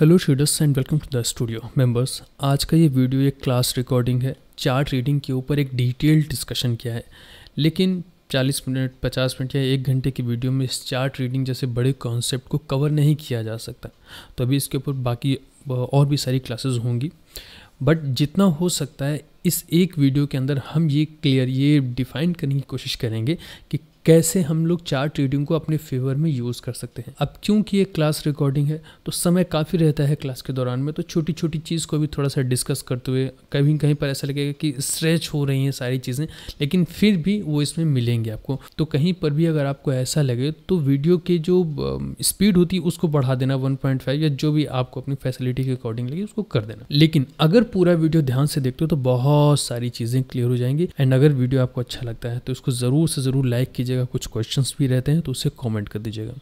Hello students and welcome to the studio members आज का ये वीडियो एक क्लास रिकॉर्डिंग है चार्ट रीडिंग के ऊपर एक डिटेल डिस्कशन किया है लेकिन 40 मिनट 50 मिनट या एक घंटे की वीडियो में इस चार्ट रीडिंग जैसे बड़े कॉन्सेप्ट को कवर नहीं किया जा सकता तो अभी इसके ऊपर बाकी और भी सारी क्लासेज होंगी बट जितना हो सकता है इस एक वीडियो के अंदर हम ये क्लियर ये डिफाइन करने की कोशिश करेंगे कि कैसे हम लोग चार्ट ट्रेडिंग को अपने फेवर में यूज़ कर सकते हैं अब क्योंकि ये क्लास रिकॉर्डिंग है तो समय काफ़ी रहता है क्लास के दौरान में तो छोटी छोटी चीज़ को भी थोड़ा सा डिस्कस करते हुए कहीं कहीं पर ऐसा लगेगा कि स्ट्रेच हो रही हैं सारी चीज़ें लेकिन फिर भी वो इसमें मिलेंगे आपको तो कहीं पर भी अगर आपको ऐसा लगे तो वीडियो की जो स्पीड होती है उसको बढ़ा देना वन या जो भी आपको अपनी फैसिलिटी के अकॉर्डिंग लगे उसको कर देना लेकिन अगर पूरा वीडियो ध्यान से देखते हो तो बहुत सारी चीज़ें क्लियर हो जाएंगी एंड अगर वीडियो आपको अच्छा लगता है तो इसको ज़रूर से ज़रूर लाइक कीजिए दीजिएगा कुछ क्वेश्चंस भी रहते हैं तो उसे कमेंट कर दीजिएगा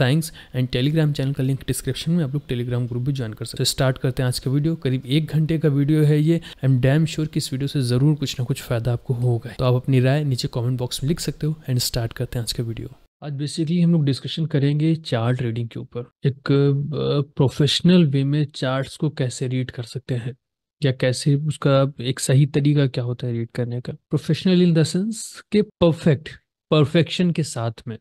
थैंक्स एंड टेलीग्राम चैनल का लिंक डिस्क्रिप्शन में आप लोग टेलीग्राम ग्रुप भी ज्वाइन कर सकते हैं स्टार्ट तो करते हैं आज का वीडियो करीब एक घंटे का वीडियो है ये एंड डैम श्योर कि इस वीडियो से ज़रूर कुछ ना कुछ फायदा आपको होगा तो आप अपनी राय नीचे कॉमेंट बॉक्स में लिख सकते हो एंड स्टार्ट करते हैं आज का वीडियो आज बेसिकली हम लोग डिस्कशन करेंगे चार्ट रीडिंग के ऊपर एक प्रोफेशनल वे में चार्ट्स को कैसे रीड कर सकते हैं या कैसे उसका एक सही तरीका क्या होता है रीड करने का प्रोफेशनल इन द सेंस के परफेक्ट परफेक्शन के साथ में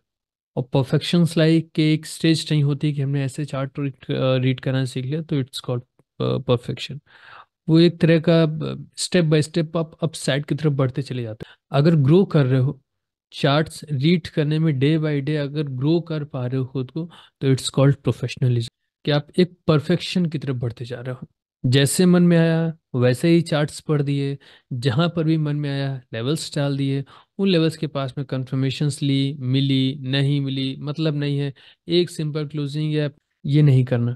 और परफेक्शन लाइक के एक स्टेज नहीं होती कि हमने ऐसे चार्ट रीड करना सीख लिया तो इट्स कॉल्ड परफेक्शन वो एक तरह का स्टेप बाय स्टेप आप अप साइड की तरफ बढ़ते चले जाते हैं अगर ग्रो कर रहे हो चार्ट्स रीड करने में डे बाय डे अगर ग्रो कर पा रहे हो खुद को तो इट्स कॉल्ड प्रोफेशनलिज्म कि आप एक परफेक्शन की तरफ बढ़ते जा रहे हो जैसे मन में आया वैसे ही चार्ट्स पढ़ दिए जहाँ पर भी मन में आया लेवल्स डाल दिए उन लेवल्स के पास में कन्फर्मेशंस ली मिली नहीं मिली मतलब नहीं है एक सिंपल क्लोजिंग ऐप ये नहीं करना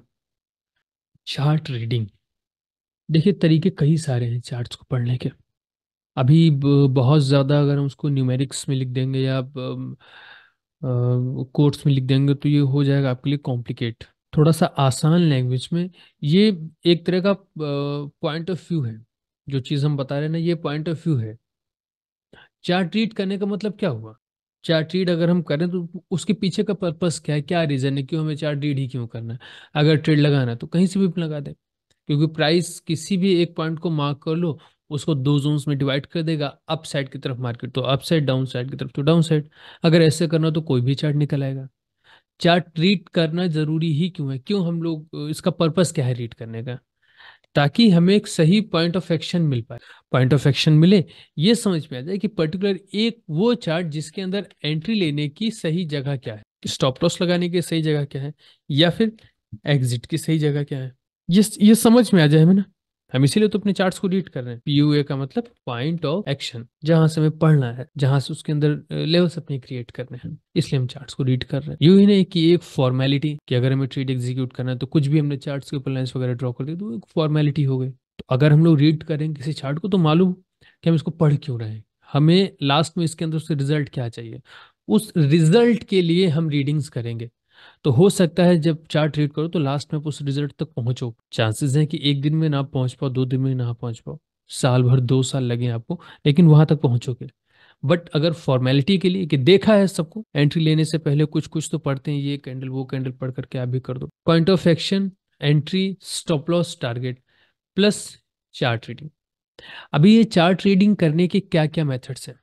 चार्ट रीडिंग देखिए तरीके कई सारे हैं चार्ट्स को पढ़ने के अभी बहुत ज़्यादा अगर हम उसको न्यूमेरिक्स में लिख देंगे या कोर्ट्स में लिख देंगे तो ये हो जाएगा आपके लिए कॉम्प्लिकेट थोड़ा सा आसान लैंग्वेज में ये एक तरह का पॉइंट ऑफ व्यू है जो चीज़ हम बता रहे हैं ना ये पॉइंट ऑफ व्यू है चार ट्रीट करने का मतलब क्या हुआ चार ट्रीट अगर हम करें तो उसके पीछे का पर्पस क्या है क्या रीज़न है क्यों हमें चार ट्रीट ही क्यों करना है अगर ट्रेड लगाना है तो कहीं से भी लगा दें क्योंकि प्राइस किसी भी एक पॉइंट को मार्क कर लो उसको दो जोन में डिवाइड कर देगा अप साइड की तरफ मार्केट तो अप साइड डाउन साइड की तरफ तो डाउन साइड अगर ऐसे करना हो तो कोई भी चार्ट निकल आएगा चार्ट रीड करना जरूरी ही क्यों है क्यों हम लोग इसका पर्पस क्या है रीड करने का ताकि हमें एक सही पॉइंट ऑफ एक्शन मिल पाए पॉइंट ऑफ एक्शन मिले ये समझ में आ जाए कि पर्टिकुलर एक वो चार्ट जिसके अंदर एंट्री लेने की सही जगह क्या है स्टॉप लॉस लगाने की सही जगह क्या है या फिर एग्जिट की सही जगह क्या है ये ये समझ में आ जाए हमें ना हम इसीलिए तो अपने चार्ट्स को रीड कर रहे हैं पीयूए का मतलब पॉइंट ऑफ एक्शन जहां से हमें पढ़ना है जहां से उसके अंदर लेवल्स अपने क्रिएट करने हैं इसलिए हम चार्ट्स को रीड कर रहे हैं यू ही नहीं कि एक फॉर्मेलिटी कि अगर हमें ट्रेड एग्जीक्यूट करना है तो कुछ भी हमने चार्ट्स के ऊपर लाइन वगैरह ड्रॉ कर दिया तो एक फॉर्मेलिटी हो गई तो अगर हम लोग रीड करें किसी चार्ट को तो मालूम कि हम इसको पढ़ क्यों रहे हैं हमें लास्ट में इसके अंदर उससे रिजल्ट क्या चाहिए उस रिजल्ट के लिए हम रीडिंग्स करेंगे तो हो सकता है जब चार्ट रीड करो तो लास्ट में आप उस रिजल्ट तक पहुंचो चांसेस हैं कि एक दिन में ना पहुंच पाओ दो दिन में ना पहुंच पाओ साल भर दो साल लगे आपको लेकिन वहां तक पहुंचोगे बट अगर फॉर्मेलिटी के लिए कि देखा है सबको एंट्री लेने से पहले कुछ कुछ तो पढ़ते हैं ये कैंडल वो कैंडल पढ़ करके आप भी कर दो point of action entry stop loss target plus chart reading अभी ये चार्ट रीडिंग करने के क्या क्या मेथड्स हैं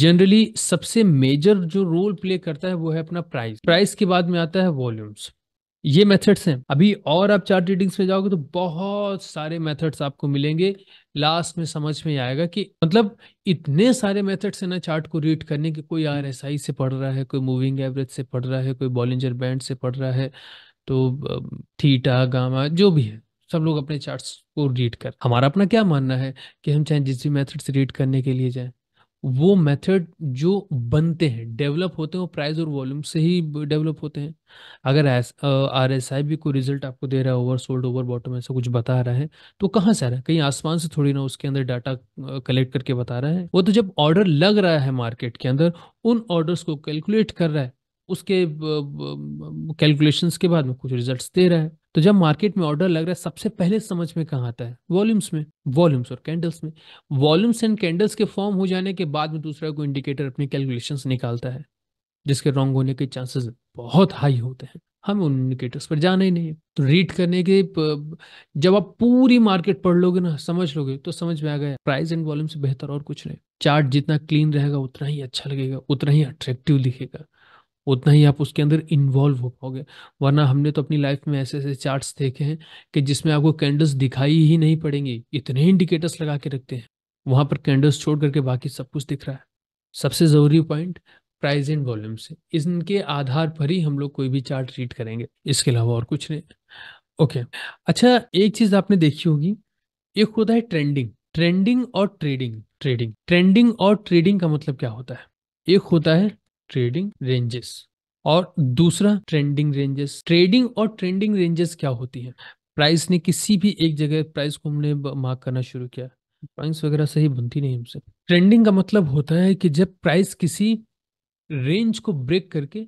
जनरली सबसे मेजर जो रोल प्ले करता है वो है अपना प्राइस प्राइस के बाद में आता है वॉल्यूम्स ये मेथड्स हैं अभी और आप चार्ट रीडिंग्स में जाओगे तो बहुत सारे मेथड्स आपको मिलेंगे लास्ट में समझ में आएगा कि मतलब इतने सारे मेथड्स हैं ना चार्ट को रीड करने के कोई आर से पढ़ रहा है कोई मूविंग एवरेज से पढ़ रहा है कोई बॉलिंजर बैंड से पढ़ रहा है तो थीटा गामा जो भी है सब लोग अपने चार्ट को रीड कर हमारा अपना क्या मानना है कि हम चाहे जिस भी मेथड से रीड करने के लिए जाएं वो मेथड जो बनते हैं डेवलप होते हैं वो प्राइस और वॉल्यूम से ही डेवलप होते हैं अगर आर एस आई भी कोई रिजल्ट आपको दे रहा है ओवर सोल्ड ओवर बॉटम ऐसा कुछ बता रहा है तो कहाँ से आ रहा है कहीं आसमान से थोड़ी ना उसके अंदर डाटा कलेक्ट करके बता रहा है वो तो जब ऑर्डर लग रहा है मार्केट के अंदर उन ऑर्डर्स को कैलकुलेट कर रहा है उसके कैलकुलेशंस के बाद में कुछ रिजल्ट्स दे रहा है तो जब मार्केट में ऑर्डर लग रहा है सबसे पहले समझ में कहाँ आता है वॉल्यूम्स में वॉल्यूम्स और कैंडल्स में वॉल्यूम्स एंड कैंडल्स के फॉर्म हो जाने के बाद में दूसरा कोई इंडिकेटर अपने कैलकुलेशन निकालता है जिसके रॉन्ग होने के चांसेस बहुत हाई होते हैं हमें उन इंडिकेटर्स पर जाना ही नहीं तो रीड करने के जब आप पूरी मार्केट पढ़ लोगे ना समझ लोगे तो समझ में आ गया प्राइस एंड वॉल्यूम से बेहतर और कुछ नहीं चार्ट जितना क्लीन रहेगा उतना ही अच्छा लगेगा उतना ही अट्रैक्टिव दिखेगा उतना ही आप उसके अंदर इन्वॉल्व हो पाओगे वरना हमने तो अपनी लाइफ में ऐसे ऐसे चार्ट्स देखे हैं कि जिसमें आपको कैंडल्स दिखाई ही नहीं पड़ेंगे इतने इंडिकेटर्स लगा के रखते हैं वहाँ पर कैंडल्स छोड़ करके बाकी सब कुछ दिख रहा है सबसे ज़रूरी पॉइंट प्राइस एंड वॉल्यूम से इनके आधार पर ही हम लोग कोई भी चार्ट रीड करेंगे इसके अलावा और कुछ नहीं ओके अच्छा एक चीज़ आपने देखी होगी एक होता है ट्रेंडिंग ट्रेंडिंग और ट्रेडिंग ट्रेडिंग ट्रेंडिंग और ट्रेडिंग का मतलब क्या होता है एक होता है ट्रेडिंग रेंजेस और दूसरा ट्रेंडिंग रेंजेस ट्रेडिंग और ट्रेंडिंग रेंजेस क्या होती है प्राइस ने किसी भी एक जगह प्राइस को हमने मार्क करना शुरू किया प्राइस वगैरह सही बनती नहीं हमसे ट्रेंडिंग का मतलब होता है कि जब प्राइस किसी रेंज को ब्रेक करके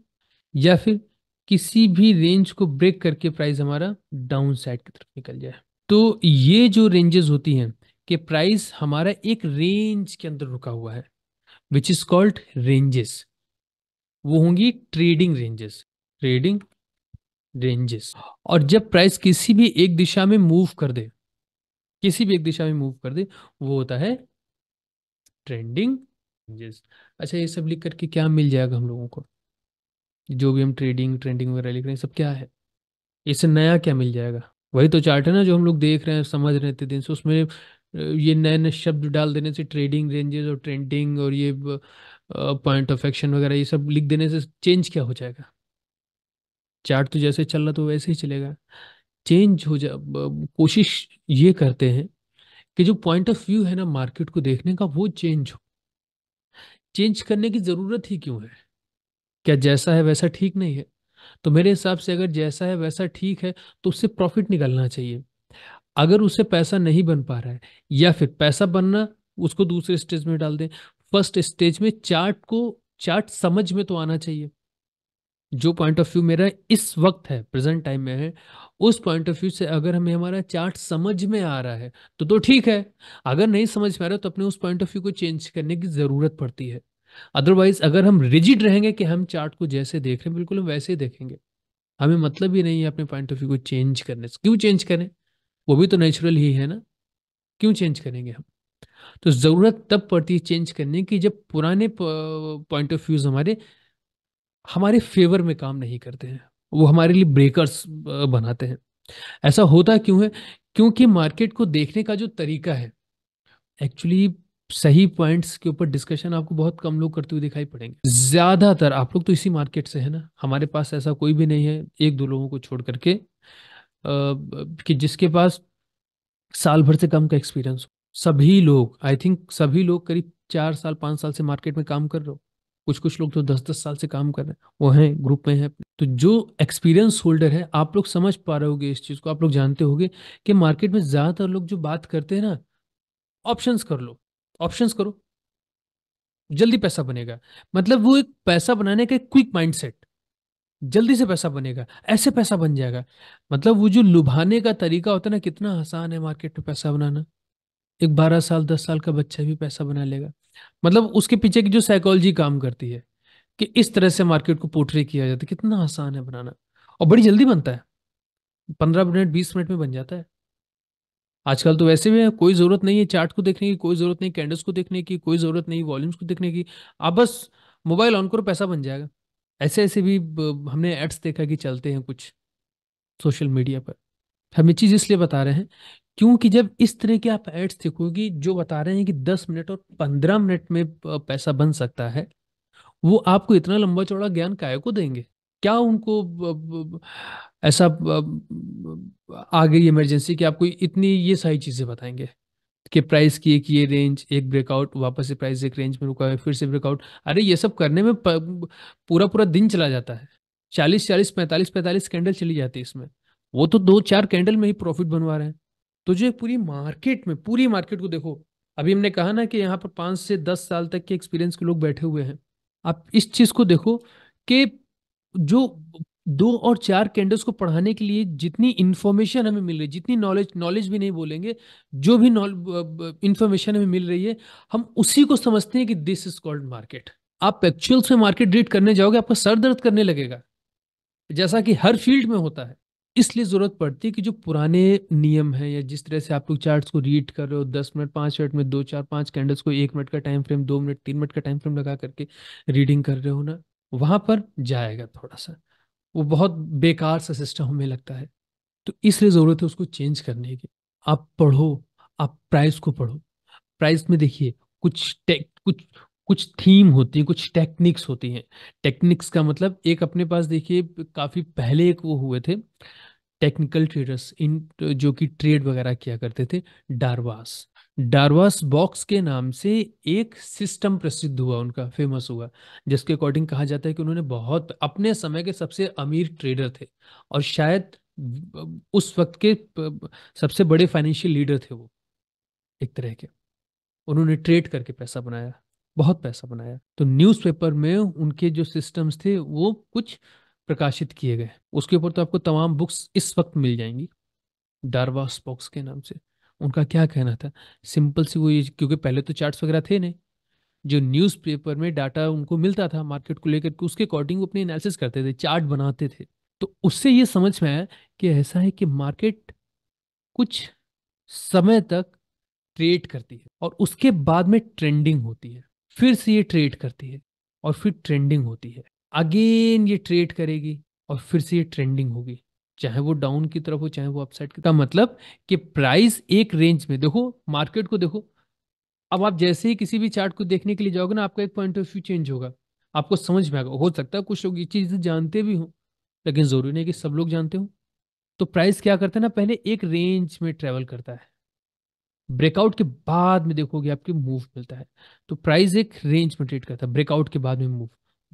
या फिर किसी भी रेंज को ब्रेक करके प्राइस हमारा डाउन साइड की तरफ निकल जाए तो ये जो रेंजेस होती हैं कि प्राइस हमारा एक रेंज के अंदर रुका हुआ है विच इज कॉल्ड रेंजेस वो होंगी ट्रेडिंग रेंजेस ट्रेडिंग रेंजेस और जब प्राइस किसी भी एक दिशा में मूव कर दे किसी भी एक दिशा में मूव कर दे वो होता है ट्रेंडिंग रेंजेस अच्छा ये सब लिख करके क्या मिल जाएगा हम लोगों को जो भी हम ट्रेडिंग ट्रेंडिंग वगैरह लिख रहे हैं सब क्या है इससे नया क्या मिल जाएगा वही तो चार्ट है ना जो हम लोग देख रहे हैं समझ रहे थे दिन से उसमें ये नए नए शब्द डाल देने से ट्रेडिंग रेंजेस और ट्रेंडिंग और ये पॉइंट ऑफ एक्शन वगैरह ये सब लिख देने से चेंज क्या हो जाएगा चार्ट तो जैसे चल रहा तो वैसे ही चलेगा चेंज हो जा कोशिश ये करते हैं कि जो पॉइंट ऑफ व्यू है ना मार्केट को देखने का वो चेंज हो चेंज करने की ज़रूरत ही क्यों है क्या जैसा है वैसा ठीक नहीं है तो मेरे हिसाब से अगर जैसा है वैसा ठीक है तो उससे प्रॉफिट निकलना चाहिए अगर उससे पैसा नहीं बन पा रहा है या फिर पैसा बनना उसको दूसरे स्टेज में डाल दें फर्स्ट स्टेज में चार्ट को चार्ट समझ में तो आना चाहिए जो पॉइंट ऑफ व्यू मेरा इस वक्त है प्रेजेंट टाइम में है उस पॉइंट ऑफ व्यू से अगर हमें हमारा चार्ट समझ में आ रहा है तो तो ठीक है अगर नहीं समझ में आ रहा तो अपने उस पॉइंट ऑफ व्यू को चेंज करने की ज़रूरत पड़ती है अदरवाइज अगर हम रिजिड रहेंगे कि हम चार्ट को जैसे देख रहे हैं बिल्कुल हम वैसे ही देखेंगे हमें मतलब ही नहीं है अपने पॉइंट ऑफ व्यू को चेंज करने से क्यों चेंज करें वो भी तो नेचुरल ही है ना क्यों चेंज करेंगे हम तो ज़रूरत तब पड़ती है चेंज करने की जब पुराने पॉइंट ऑफ व्यूज़ हमारे हमारे फेवर में काम नहीं करते हैं वो हमारे लिए ब्रेकर्स बनाते हैं ऐसा होता क्यों है क्योंकि मार्केट को देखने का जो तरीका है एक्चुअली सही पॉइंट्स के ऊपर डिस्कशन आपको बहुत कम लोग करते हुए दिखाई पड़ेंगे ज़्यादातर आप लोग तो इसी मार्केट से है ना हमारे पास ऐसा कोई भी नहीं है एक दो लोगों को छोड़ करके कि जिसके पास साल भर से कम का एक्सपीरियंस हो सभी लोग आई थिंक सभी लोग करीब चार साल पांच साल से मार्केट में काम कर रहे हो कुछ कुछ लोग तो दस दस साल से काम कर रहे हैं वो हैं ग्रुप में हैं तो जो एक्सपीरियंस होल्डर है आप लोग समझ पा रहे होगे इस चीज़ को आप लोग जानते होगे कि मार्केट में ज़्यादातर लोग जो बात करते हैं ना ऑप्शंस कर लो ऑप्शंस करो जल्दी पैसा बनेगा मतलब वो एक पैसा बनाने का क्विक माइंडसेट जल्दी से पैसा बनेगा ऐसे पैसा बन जाएगा मतलब वो जो लुभाने का तरीका होता है ना कितना आसान है मार्केट में पैसा बनाना एक बारह साल दस साल का बच्चा भी पैसा बना लेगा मतलब उसके पीछे की जो साइकोलॉजी काम करती है कि इस तरह से मार्केट को पोर्ट्रे किया जाता है कितना आसान है बनाना और बड़ी जल्दी बनता है पंद्रह मिनट बीस मिनट में बन जाता है आजकल तो वैसे भी कोई ज़रूरत नहीं है चार्ट को देखने की कोई ज़रूरत नहीं कैंडल्स को देखने की कोई ज़रूरत नहीं वॉल्यूम्स को देखने की आप बस मोबाइल ऑन करो पैसा बन जाएगा ऐसे ऐसे भी हमने एड्स देखा कि चलते हैं कुछ सोशल मीडिया पर हम ये चीज़ इसलिए बता रहे हैं क्योंकि जब इस तरह के आप एड्स देखोगे जो बता रहे हैं कि दस मिनट और पंद्रह मिनट में पैसा बन सकता है वो आपको इतना लंबा चौड़ा ज्ञान काय को देंगे क्या उनको ऐसा आ गई इमरजेंसी कि आपको इतनी ये सारी चीज़ें बताएंगे कि प्राइस की एक ये रेंज एक ब्रेकआउट वापस से प्राइस एक रेंज में रुका है फिर से ब्रेकआउट अरे ये सब करने में पूरा पूरा दिन चला जाता है चालीस चालीस पैंतालीस पैंतालीस कैंडल चली जाती है इसमें वो तो दो चार कैंडल में ही प्रॉफिट बनवा रहे हैं तो जो पूरी मार्केट में पूरी मार्केट को देखो अभी हमने कहा ना कि यहाँ पर पाँच से दस साल तक के एक्सपीरियंस के लोग बैठे हुए हैं आप इस चीज़ को देखो कि जो दो और चार कैंडल्स को पढ़ाने के लिए जितनी इन्फॉर्मेशन हमें मिल रही है जितनी नॉलेज नॉलेज भी नहीं बोलेंगे जो भी इन्फॉर्मेशन हमें मिल रही है हम उसी को समझते हैं कि दिस इज कॉल्ड मार्केट आप एक्चुअल्स में मार्केट रीड करने जाओगे आपका सर दर्द करने लगेगा जैसा कि हर फील्ड में होता है इसलिए ज़रूरत पड़ती है कि जो पुराने नियम हैं या जिस तरह से आप लोग चार्ट्स को रीड कर रहे हो दस मिनट पाँच मिनट में दो चार पाँच कैंडल्स को एक मिनट का टाइम फ्रेम दो मिनट तीन मिनट का टाइम फ्रेम लगा करके रीडिंग कर रहे हो ना वहाँ पर जाएगा थोड़ा सा वो बहुत बेकार सा सिस्टम हमें लगता है तो इसलिए ज़रूरत है उसको चेंज करने की आप पढ़ो आप प्राइस को पढ़ो प्राइस में देखिए कुछ टेक कुछ कुछ थीम होती है कुछ टेक्निक्स होती हैं टेक्निक्स का मतलब एक अपने पास देखिए काफ़ी पहले एक वो हुए थे टेक्निकल ट्रेडर्स इन जो कि ट्रेड वगैरह किया करते थे डारवास डारवास बॉक्स के नाम से एक सिस्टम प्रसिद्ध हुआ उनका फेमस हुआ जिसके अकॉर्डिंग कहा जाता है कि उन्होंने बहुत अपने समय के सबसे अमीर ट्रेडर थे और शायद उस वक्त के सबसे बड़े फाइनेंशियल लीडर थे वो एक तरह के उन्होंने ट्रेड करके पैसा बनाया बहुत पैसा बनाया तो न्यूज़पेपर में उनके जो सिस्टम्स थे वो कुछ प्रकाशित किए गए उसके ऊपर तो आपको तमाम बुक्स इस वक्त मिल जाएंगी डारवा स्पॉक्स के नाम से उनका क्या कहना था सिंपल सी वो ये क्योंकि पहले तो चार्ट्स वगैरह थे नहीं जो न्यूज़पेपर में डाटा उनको मिलता था मार्केट को लेकर के उसके अकॉर्डिंग वो अपने एनालिसिस करते थे चार्ट बनाते थे तो उससे ये समझ में आया कि ऐसा है कि मार्केट कुछ समय तक ट्रेड करती है और उसके बाद में ट्रेंडिंग होती है फिर से ये ट्रेड करती है और फिर ट्रेंडिंग होती है अगेन ये ट्रेड करेगी और फिर से ये ट्रेंडिंग होगी चाहे वो डाउन की तरफ हो चाहे वो अपसाइड का मतलब कि प्राइस एक रेंज में देखो मार्केट को देखो अब आप जैसे ही किसी भी चार्ट को देखने के लिए जाओगे ना आपका एक पॉइंट ऑफ व्यू चेंज होगा आपको समझ में आएगा हो सकता है कुछ लोग ये चीज़ जानते भी हों लेकिन ज़रूरी नहीं कि सब लोग जानते हों तो प्राइस क्या करता है ना पहले एक रेंज में ट्रेवल करता है ब्रेकआउट के बाद में देखोगे आपके मूव मिलता है तो प्राइस एक रेंज में ट्रेड करता है ब्रेकआउट के बाद में मूव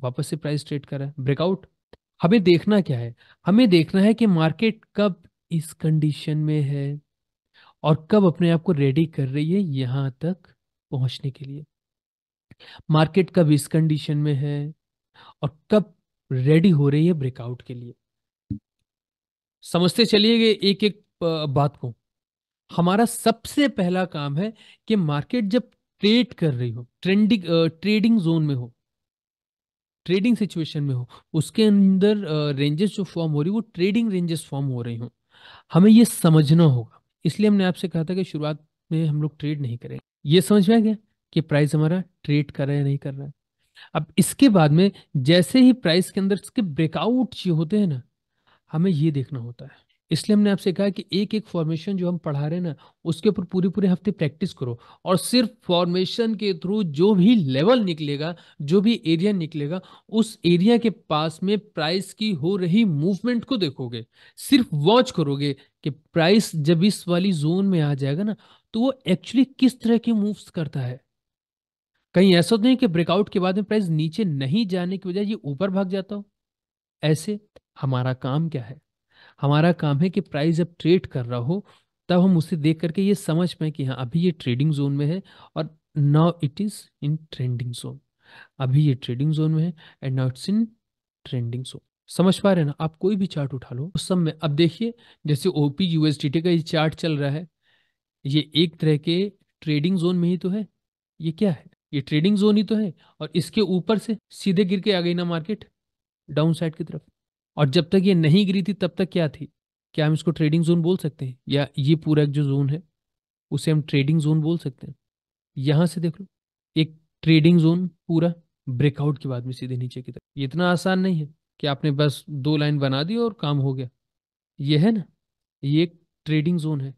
वापस से प्राइस ट्रेड कर रहा है ब्रेकआउट हमें देखना क्या है हमें देखना है कि मार्केट कब इस कंडीशन में है और कब अपने आप को रेडी कर रही है यहां तक पहुंचने के लिए मार्केट कब इस कंडीशन में है और कब रेडी हो रही है ब्रेकआउट के लिए समझते चलिए एक एक बात को हमारा सबसे पहला काम है कि मार्केट जब ट्रेड कर रही हो ट्रेंडिंग ट्रेडिंग जोन में हो ट्रेडिंग सिचुएशन में हो उसके अंदर रेंजेस जो फॉर्म हो रही वो ट्रेडिंग रेंजेस फॉर्म हो रही हो हमें ये समझना होगा इसलिए हमने आपसे कहा था कि शुरुआत में हम लोग ट्रेड नहीं करेंगे ये समझ में आ गया कि प्राइस हमारा ट्रेड कर रहा है नहीं कर रहा है अब इसके बाद में जैसे ही प्राइस के अंदर इसके ब्रेकआउट होते हैं ना हमें ये देखना होता है इसलिए हमने आपसे कहा कि एक एक फॉर्मेशन जो हम पढ़ा रहे हैं ना उसके ऊपर पूरे पूरे हफ्ते प्रैक्टिस करो और सिर्फ फॉर्मेशन के थ्रू जो भी लेवल निकलेगा जो भी एरिया निकलेगा उस एरिया के पास में प्राइस की हो रही मूवमेंट को देखोगे सिर्फ वॉच करोगे कि प्राइस जब इस वाली जोन में आ जाएगा ना तो वो एक्चुअली किस तरह की मूव्स करता है कहीं ऐसा तो नहीं कि ब्रेकआउट के बाद में प्राइस नीचे नहीं जाने की वजह ये ऊपर भाग जाता हो ऐसे हमारा काम क्या है हमारा काम है कि प्राइस जब ट्रेड कर रहा हो तब हम उसे देख करके ये समझ पाए कि हाँ अभी ये ट्रेडिंग जोन में है और now it is in trending zone अभी ये ट्रेडिंग जोन में है and now it's in trending zone समझ पा रहे ना आप कोई भी चार्ट उठा लो उस समय अब देखिए जैसे ओपी यूएसडीटी का ये चार्ट चल रहा है ये एक तरह के ट्रेडिंग जोन में ही तो है ये क्या है ये ट्रेडिंग जोन ही तो है और इसके ऊपर से सीधे गिर के आ गई ना मार्केट डाउन साइड की तरफ और जब तक ये नहीं गिरी थी तब तक क्या थी क्या हम इसको ट्रेडिंग जोन बोल सकते हैं या ये पूरा एक जो जोन है उसे हम ट्रेडिंग जोन बोल सकते हैं यहाँ से देख लो एक ट्रेडिंग जोन पूरा ब्रेकआउट के बाद में सीधे नीचे की तरफ इतना आसान नहीं है कि आपने बस दो लाइन बना दी और काम हो गया ये है ना ये एक ट्रेडिंग जोन है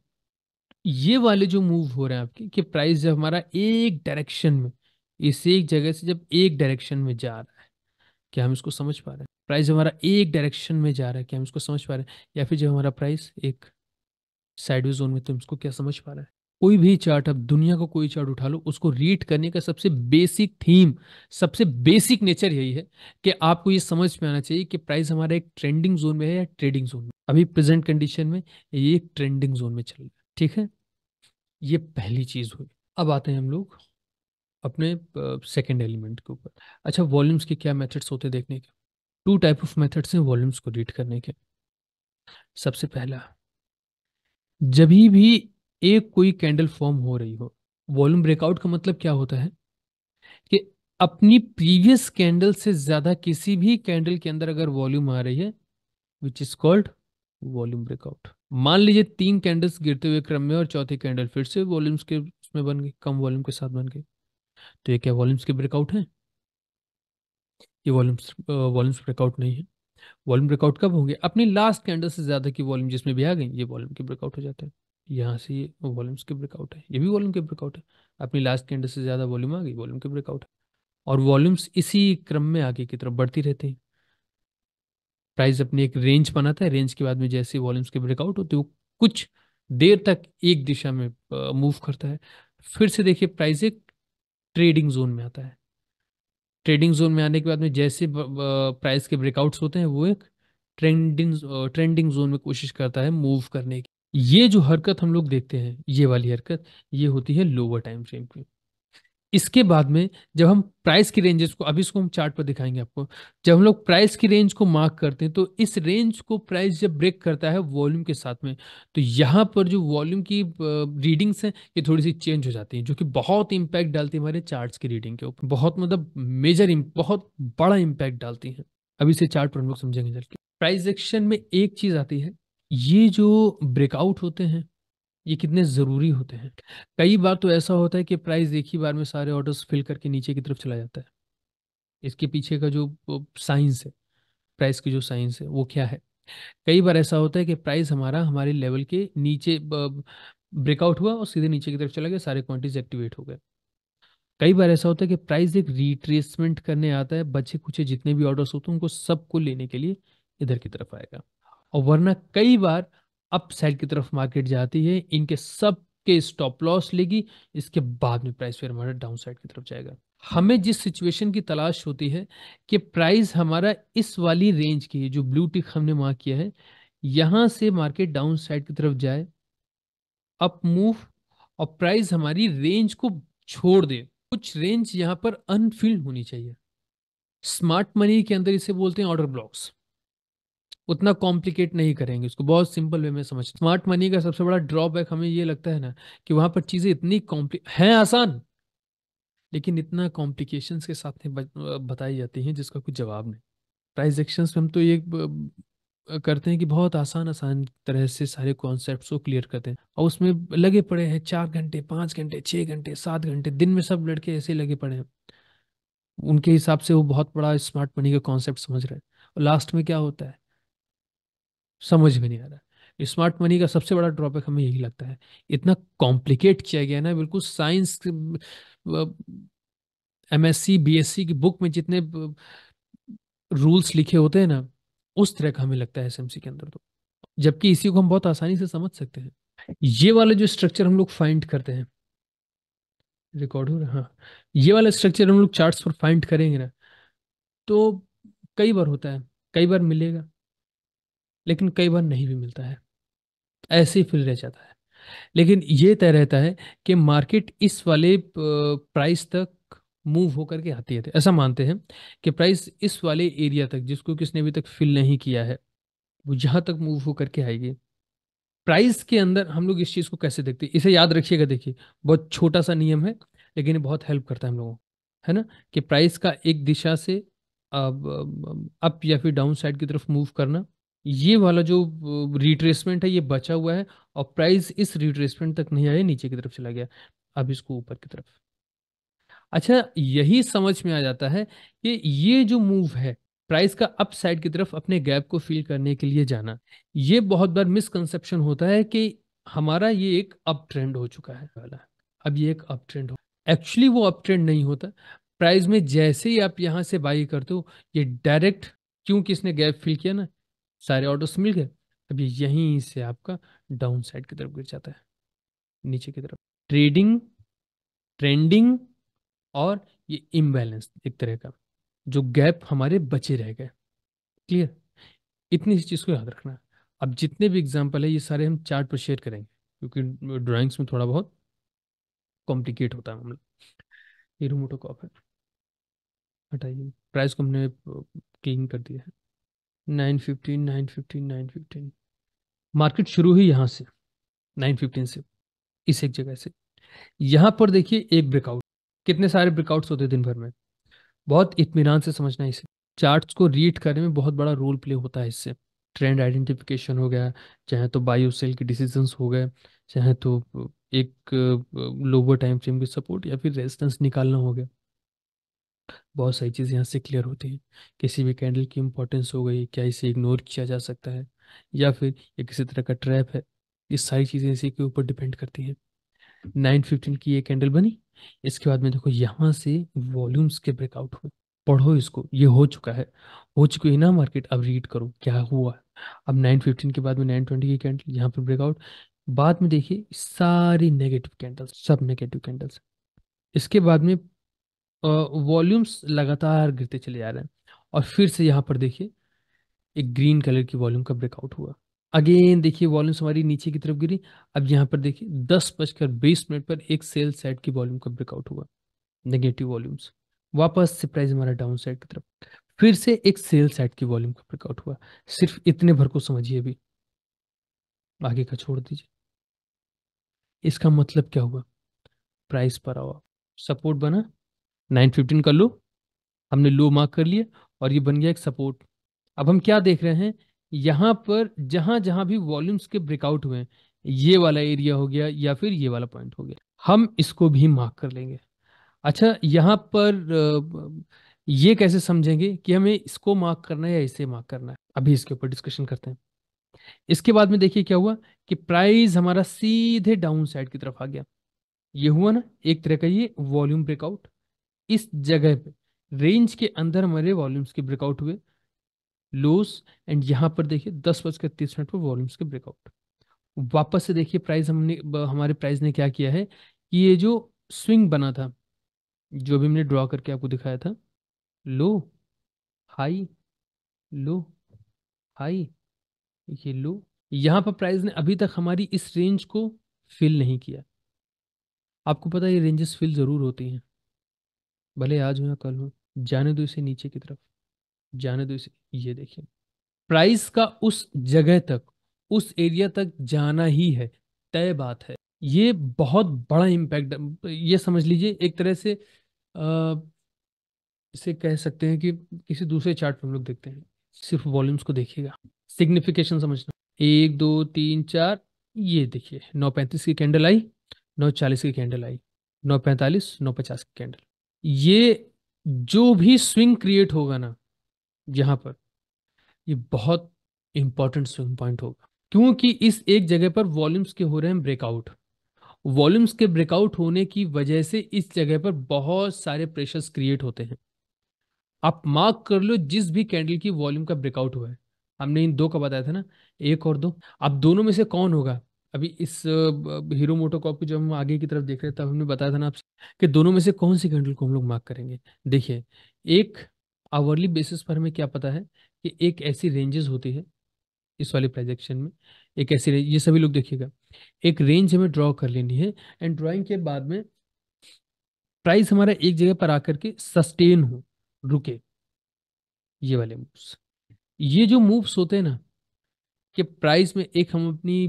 ये वाले जो मूव हो रहे हैं आपके कि प्राइस जब हमारा एक डायरेक्शन में इस एक जगह से जब एक डायरेक्शन में जा रहा है क्या हम इसको समझ पा रहे हैं प्राइस हमारा एक डायरेक्शन में जा रहा है क्या हम इसको समझ पा रहे हैं या फिर जब हमारा प्राइस एक साइडवे जोन में तो इसको क्या समझ पा रहा है कोई भी चार्ट अब दुनिया को कोई चार्ट उठा लो उसको रीड करने का सबसे बेसिक थीम सबसे बेसिक नेचर यही है कि आपको ये समझ में आना चाहिए कि प्राइस हमारा एक ट्रेंडिंग जोन में है या ट्रेडिंग जोन में अभी प्रेजेंट कंडीशन में ये एक ट्रेंडिंग जोन में चल रहा है ठीक है ये पहली चीज़ हुई अब आते हैं हम लोग अपने सेकेंड एलिमेंट के ऊपर अच्छा वॉल्यूम्स के क्या मेथड्स होते देखने के टू टाइप ऑफ मेथड्स हैं वॉल्यूम्स को रीड करने के सबसे पहला जब भी एक कोई कैंडल फॉर्म हो रही हो वॉल्यूम ब्रेकआउट का मतलब क्या होता है कि अपनी प्रीवियस कैंडल से ज्यादा किसी भी कैंडल के अंदर अगर वॉल्यूम आ रही है which is called volume breakout मान लीजिए तीन कैंडल्स गिरते हुए क्रम में और चौथी कैंडल फिर से वॉल्यूम्स के उसमें बन गई कम वॉल्यूम के साथ बन गई तो ये क्या वॉल्यूम्स के ब्रेकआउट है ये वॉल्यूम वॉल्यूम्स ब्रेकआउट नहीं है वॉल्यूम ब्रेकआउट कब होंगे अपनी लास्ट कैंडल से ज़्यादा की वॉल्यूम जिसमें भी आ गई ये वॉल्यूम के ब्रेकआउट हो जाते हैं यहाँ से ये वॉल्यूम्स के ब्रेकआउट है ये भी वॉल्यूम के ब्रेकआउट है अपनी लास्ट कैंडल से ज़्यादा वॉल्यूम आ गई वॉल्यूम के ब्रेकआउट है और वॉल्यूम्स इसी क्रम में आगे की तरफ बढ़ती रहती हैं प्राइस अपनी एक रेंज बनाता है रेंज के बाद में जैसे वॉल्यूम्स के ब्रेकआउट होते हैं वो कुछ देर तक एक दिशा में मूव करता है फिर से देखिए प्राइस एक ट्रेडिंग जोन में आता है ट्रेडिंग जोन में आने के बाद में जैसे प्राइस के ब्रेकआउट्स होते हैं वो एक ट्रेंडिंग ट्रेंडिंग जोन में कोशिश करता है मूव करने की ये जो हरकत हम लोग देखते हैं ये वाली हरकत ये होती है लोअर टाइम फ्रेम की इसके बाद में जब हम प्राइस की रेंजेस को अभी इसको हम चार्ट पर दिखाएंगे आपको जब हम लोग प्राइस की रेंज को मार्क करते हैं तो इस रेंज को प्राइस जब ब्रेक करता है वॉल्यूम के साथ में तो यहाँ पर जो वॉल्यूम की रीडिंग्स हैं ये थोड़ी सी चेंज हो जाती हैं जो कि बहुत इम्पैक्ट डालती है हमारे चार्ट की रीडिंग के ऊपर बहुत मतलब मेजर बहुत बड़ा इम्पैक्ट डालती है अभी इसे चार्ट पर हम लोग समझेंगे प्राइजेक्शन एक्शन में एक चीज़ आती है ये जो ब्रेकआउट होते हैं ये कितने ज़रूरी होते हैं कई बार तो ऐसा होता है कि प्राइस एक ही बार में सारे ऑर्डर्स फिल करके नीचे की तरफ चला जाता है इसके पीछे का जो साइंस है प्राइस की जो साइंस है वो क्या है कई बार ऐसा होता है कि प्राइस हमारा हमारे लेवल के नीचे ब्रेकआउट हुआ और सीधे नीचे की तरफ चला गया सारे क्वांटिटीज एक्टिवेट हो गए कई बार ऐसा होता है कि प्राइस एक रिट्रेसमेंट करने आता है बच्चे कुछ जितने भी ऑर्डर्स होते हैं उनको सबको लेने के लिए इधर की तरफ आएगा और वरना कई बार अप साइड की तरफ मार्केट जाती है इनके सब के स्टॉप लॉस लेगी इसके बाद में प्राइस फिर हमारा डाउन साइड की तरफ जाएगा हमें जिस सिचुएशन की तलाश होती है कि प्राइस हमारा इस वाली रेंज की जो ब्लू टिक हमने मार्क किया है यहां से मार्केट डाउन साइड की तरफ जाए अप मूव और प्राइस हमारी रेंज को छोड़ दे कुछ रेंज यहाँ पर अनफिल होनी चाहिए स्मार्ट मनी के अंदर इसे बोलते हैं ऑर्डर ब्लॉक्स उतना कॉम्प्लिकेट नहीं करेंगे उसको बहुत सिंपल वे में समझ स्मार्ट मनी का सबसे बड़ा ड्रॉबैक हमें ये लगता है ना कि वहां पर चीजें इतनी कॉम्प्लिक हैं आसान लेकिन इतना कॉम्प्लिकेशन के साथ में बताई जाती हैं जिसका कुछ जवाब नहीं ट्राइजेक्शन में हम तो ये करते हैं कि बहुत आसान आसान तरह से सारे कॉन्सेप्ट को क्लियर करते हैं और उसमें लगे पड़े हैं चार घंटे पाँच घंटे छः घंटे सात घंटे दिन में सब लड़के ऐसे लगे पड़े हैं उनके हिसाब से वो बहुत बड़ा स्मार्ट मनी का कॉन्सेप्ट समझ रहे हैं और लास्ट में क्या होता है समझ में नहीं आ रहा स्मार्ट मनी का सबसे बड़ा ड्रॉबैक हमें यही लगता है इतना कॉम्प्लिकेट किया गया ना बिल्कुल science M S C B S C की बुक में जितने रूल्स लिखे होते हैं ना उस तरह का हमें लगता है एस के अंदर तो जबकि इसी को हम बहुत आसानी से समझ सकते हैं ये वाला जो स्ट्रक्चर हम लोग फाइंड करते हैं रिकॉर्ड हो रहा हाँ ये वाला स्ट्रक्चर हम लोग चार्ट्स पर फाइंड करेंगे ना तो कई बार होता है कई बार मिलेगा लेकिन कई बार नहीं भी मिलता है ऐसे ही फिल रह जाता है लेकिन ये तय रहता है कि मार्केट इस वाले प्राइस तक मूव होकर के आती है तो ऐसा मानते हैं कि प्राइस इस वाले एरिया तक जिसको किसने अभी तक फिल नहीं किया है वो यहाँ तक मूव होकर के आएगी प्राइस के अंदर हम लोग इस चीज़ को कैसे देखते हैं इसे याद रखिएगा देखिए बहुत छोटा सा नियम है लेकिन बहुत हेल्प करता है हम लोगों है ना कि प्राइस का एक दिशा से अप या फिर डाउन साइड की तरफ मूव करना ये वाला जो रिट्रेसमेंट है ये बचा हुआ है और प्राइस इस रिट्रेसमेंट तक नहीं आया नीचे की तरफ चला गया अब इसको ऊपर की तरफ अच्छा यही समझ में आ जाता है कि ये जो मूव है प्राइस का अप साइड की तरफ अपने गैप को फील करने के लिए जाना ये बहुत बार मिसकंसेप्शन होता है कि हमारा ये एक अप ट्रेंड हो चुका है वाला अब ये एक अप ट्रेंड हो एक्चुअली वो अप ट्रेंड नहीं होता प्राइस में जैसे ही आप यहाँ से बाई करते हो ये डायरेक्ट क्योंकि इसने गैप फील किया ना सारे ऑर्डर्स मिल गए अब ये यहीं से आपका डाउन साइड की तरफ गिर जाता है नीचे की तरफ ट्रेडिंग ट्रेंडिंग और ये इम्बैलेंस एक तरह का जो गैप हमारे बचे रह गए क्लियर इतनी सी चीज़ को याद रखना अब जितने भी एग्जाम्पल है ये सारे हम चार्ट पर शेयर करेंगे क्योंकि ड्राइंग्स में थोड़ा बहुत कॉम्प्लिकेट होता है मामला ये रिमोटो कॉप है हटाइए प्राइस को हमने क्लीन कर दिया है nine fifteen nine fifteen nine fifteen market शुरू हुई यहाँ से नाइन फिफ्टीन से इस एक जगह से यहाँ पर देखिए एक ब्रेकआउट कितने सारे ब्रेकआउट्स होते दिन भर में बहुत इतमान से समझना इसे चार्ट्स को रीड करने में बहुत बड़ा रोल प्ले होता है इससे ट्रेंड आइडेंटिफिकेशन हो गया चाहे तो बायो सेल के डिसीजन हो गए चाहे तो एक लोअर टाइम फ्रेम की सपोर्ट या फिर रेजिस्टेंस निकालना हो गया बहुत सारी चीज़ें यहाँ से क्लियर होती हैं किसी भी कैंडल की इम्पोर्टेंस हो गई क्या इसे इग्नोर किया जा सकता है या फिर ये किसी तरह का ट्रैप है ये सारी चीज़ें इसी के ऊपर डिपेंड करती हैं नाइन फिफ्टीन की ये कैंडल बनी इसके बाद में देखो यहाँ से वॉल्यूम्स के ब्रेकआउट हुए पढ़ो इसको ये हो चुका है हो चुकी है ना मार्केट अब रीड करो क्या हुआ अब नाइन फिफ्टीन के बाद में नाइन ट्वेंटी की कैंडल यहाँ पर ब्रेकआउट बाद में देखिए सारी नेगेटिव कैंडल्स सब नेगेटिव कैंडल्स इसके बाद में वॉल्यूम्स लगातार गिरते चले जा रहे हैं और फिर से यहाँ पर देखिए एक ग्रीन कलर की वॉल्यूम का ब्रेकआउट हुआ अगेन देखिए वॉल्यूम्स हमारी नीचे की तरफ गिरी अब यहाँ पर देखिए दस बजकर बीस मिनट पर एक सेल सेट की वॉल्यूम का ब्रेकआउट हुआ नेगेटिव वॉल्यूम्स वापस से प्राइस हमारा डाउन साइड की तरफ फिर से एक सेल सेट की वॉल्यूम का ब्रेकआउट हुआ सिर्फ इतने भर को समझिए अभी आगे का छोड़ दीजिए इसका मतलब क्या हुआ प्राइस पर आओ सपोर्ट बना नाइन फिफ्टीन का लो हमने लो मार्क कर लिया और ये बन गया एक सपोर्ट अब हम क्या देख रहे हैं यहाँ पर जहां जहां भी वॉल्यूम्स के ब्रेकआउट हुए ये वाला एरिया हो गया या फिर ये वाला पॉइंट हो गया हम इसको भी मार्क कर लेंगे अच्छा यहाँ पर ये कैसे समझेंगे कि हमें इसको मार्क करना है या इसे मार्क करना है अभी इसके ऊपर डिस्कशन करते हैं इसके बाद में देखिए क्या हुआ कि प्राइस हमारा सीधे डाउन साइड की तरफ आ गया ये हुआ ना एक तरह का ये वॉल्यूम ब्रेकआउट इस जगह पे रेंज के अंदर हमारे वॉल्यूम्स के ब्रेकआउट हुए लोस एंड यहाँ पर देखिए दस बजकर तीस मिनट पर वॉल्यूम्स के ब्रेकआउट वापस से देखिए प्राइस हमने हमारे प्राइस ने क्या किया है कि ये जो स्विंग बना था जो भी हमने ड्रॉ करके आपको दिखाया था लो हाई लो हाई ये लो यहाँ पर प्राइस ने अभी तक हमारी इस रेंज को फिल नहीं किया आपको पता है ये रेंजेस फिल ज़रूर होती हैं भले आज हो या कल हो जाने दो इसे नीचे की तरफ जाने दो इसे ये देखिए प्राइस का उस जगह तक उस एरिया तक जाना ही है तय बात है ये बहुत बड़ा इम्पैक्ट ये समझ लीजिए एक तरह से आ, इसे कह सकते हैं कि किसी दूसरे चार्ट पर हम लोग देखते हैं सिर्फ वॉल्यूम्स को देखिएगा सिग्निफिकेशन समझना एक दो तीन चार ये देखिए नौ पैंतीस की कैंडल आई नौ चालीस की कैंडल आई नौ पैंतालीस नौ पचास की कैंडल ये जो भी स्विंग क्रिएट होगा ना यहां पर ये बहुत इंपॉर्टेंट स्विंग पॉइंट होगा क्योंकि इस एक जगह पर वॉल्यूम्स के हो रहे हैं ब्रेकआउट वॉल्यूम्स के ब्रेकआउट होने की वजह से इस जगह पर बहुत सारे प्रेशर्स क्रिएट होते हैं आप मार्क कर लो जिस भी कैंडल की वॉल्यूम का ब्रेकआउट हुआ है हमने इन दो का बताया था ना एक और दो अब दोनों में से कौन होगा अभी इस हीरो मोटोकॉप को जब हम आगे की तरफ देख रहे थे तब हमने बताया था ना आपसे कि दोनों में से कौन सी कैंडल को हम लोग मार्क करेंगे देखिए एक आवरली बेसिस पर हमें क्या पता है कि एक ऐसी रेंजेस होती है इस वाले प्रोजेक्शन में एक ऐसी ये सभी लोग देखिएगा एक रेंज हमें ड्रॉ कर लेनी है एंड ड्रॉइंग के बाद में प्राइस हमारा एक जगह पर आकर के सस्टेन हो रुके ये वाले मूव्स ये जो मूव्स होते हैं ना कि प्राइस में एक हम अपनी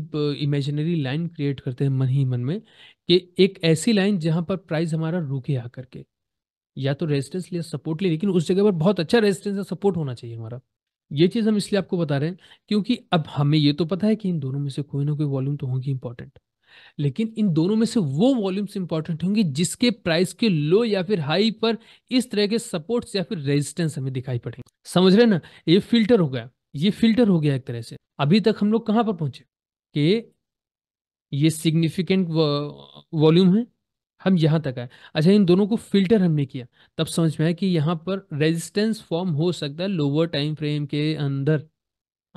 इमेजिनरी लाइन क्रिएट करते हैं मन ही मन में कि एक ऐसी लाइन जहां पर प्राइस हमारा रुके आकर के या तो रेजिस्टेंस लिया सपोर्ट ले लेकिन उस जगह पर बहुत अच्छा रेजिस्टेंस या सपोर्ट होना चाहिए हमारा ये चीज़ हम इसलिए आपको बता रहे हैं क्योंकि अब हमें ये तो पता है कि इन दोनों में से कोई ना कोई वॉल्यूम तो होंगी इंपॉर्टेंट लेकिन इन दोनों में से वो वॉल्यूम्स इंपॉर्टेंट होंगे जिसके प्राइस के लो या फिर हाई पर इस तरह के सपोर्ट्स या फिर रेजिस्टेंस हमें दिखाई पड़ेंगे समझ रहे ना ये फिल्टर हो गया ये फिल्टर हो गया एक तरह से अभी तक हम लोग कहाँ पर पहुंचे कि ये सिग्निफिकेंट वॉल्यूम है हम यहाँ तक आए अच्छा इन दोनों को फिल्टर हमने किया तब समझ में आया कि यहाँ पर रेजिस्टेंस फॉर्म हो सकता है लोअर टाइम फ्रेम के अंदर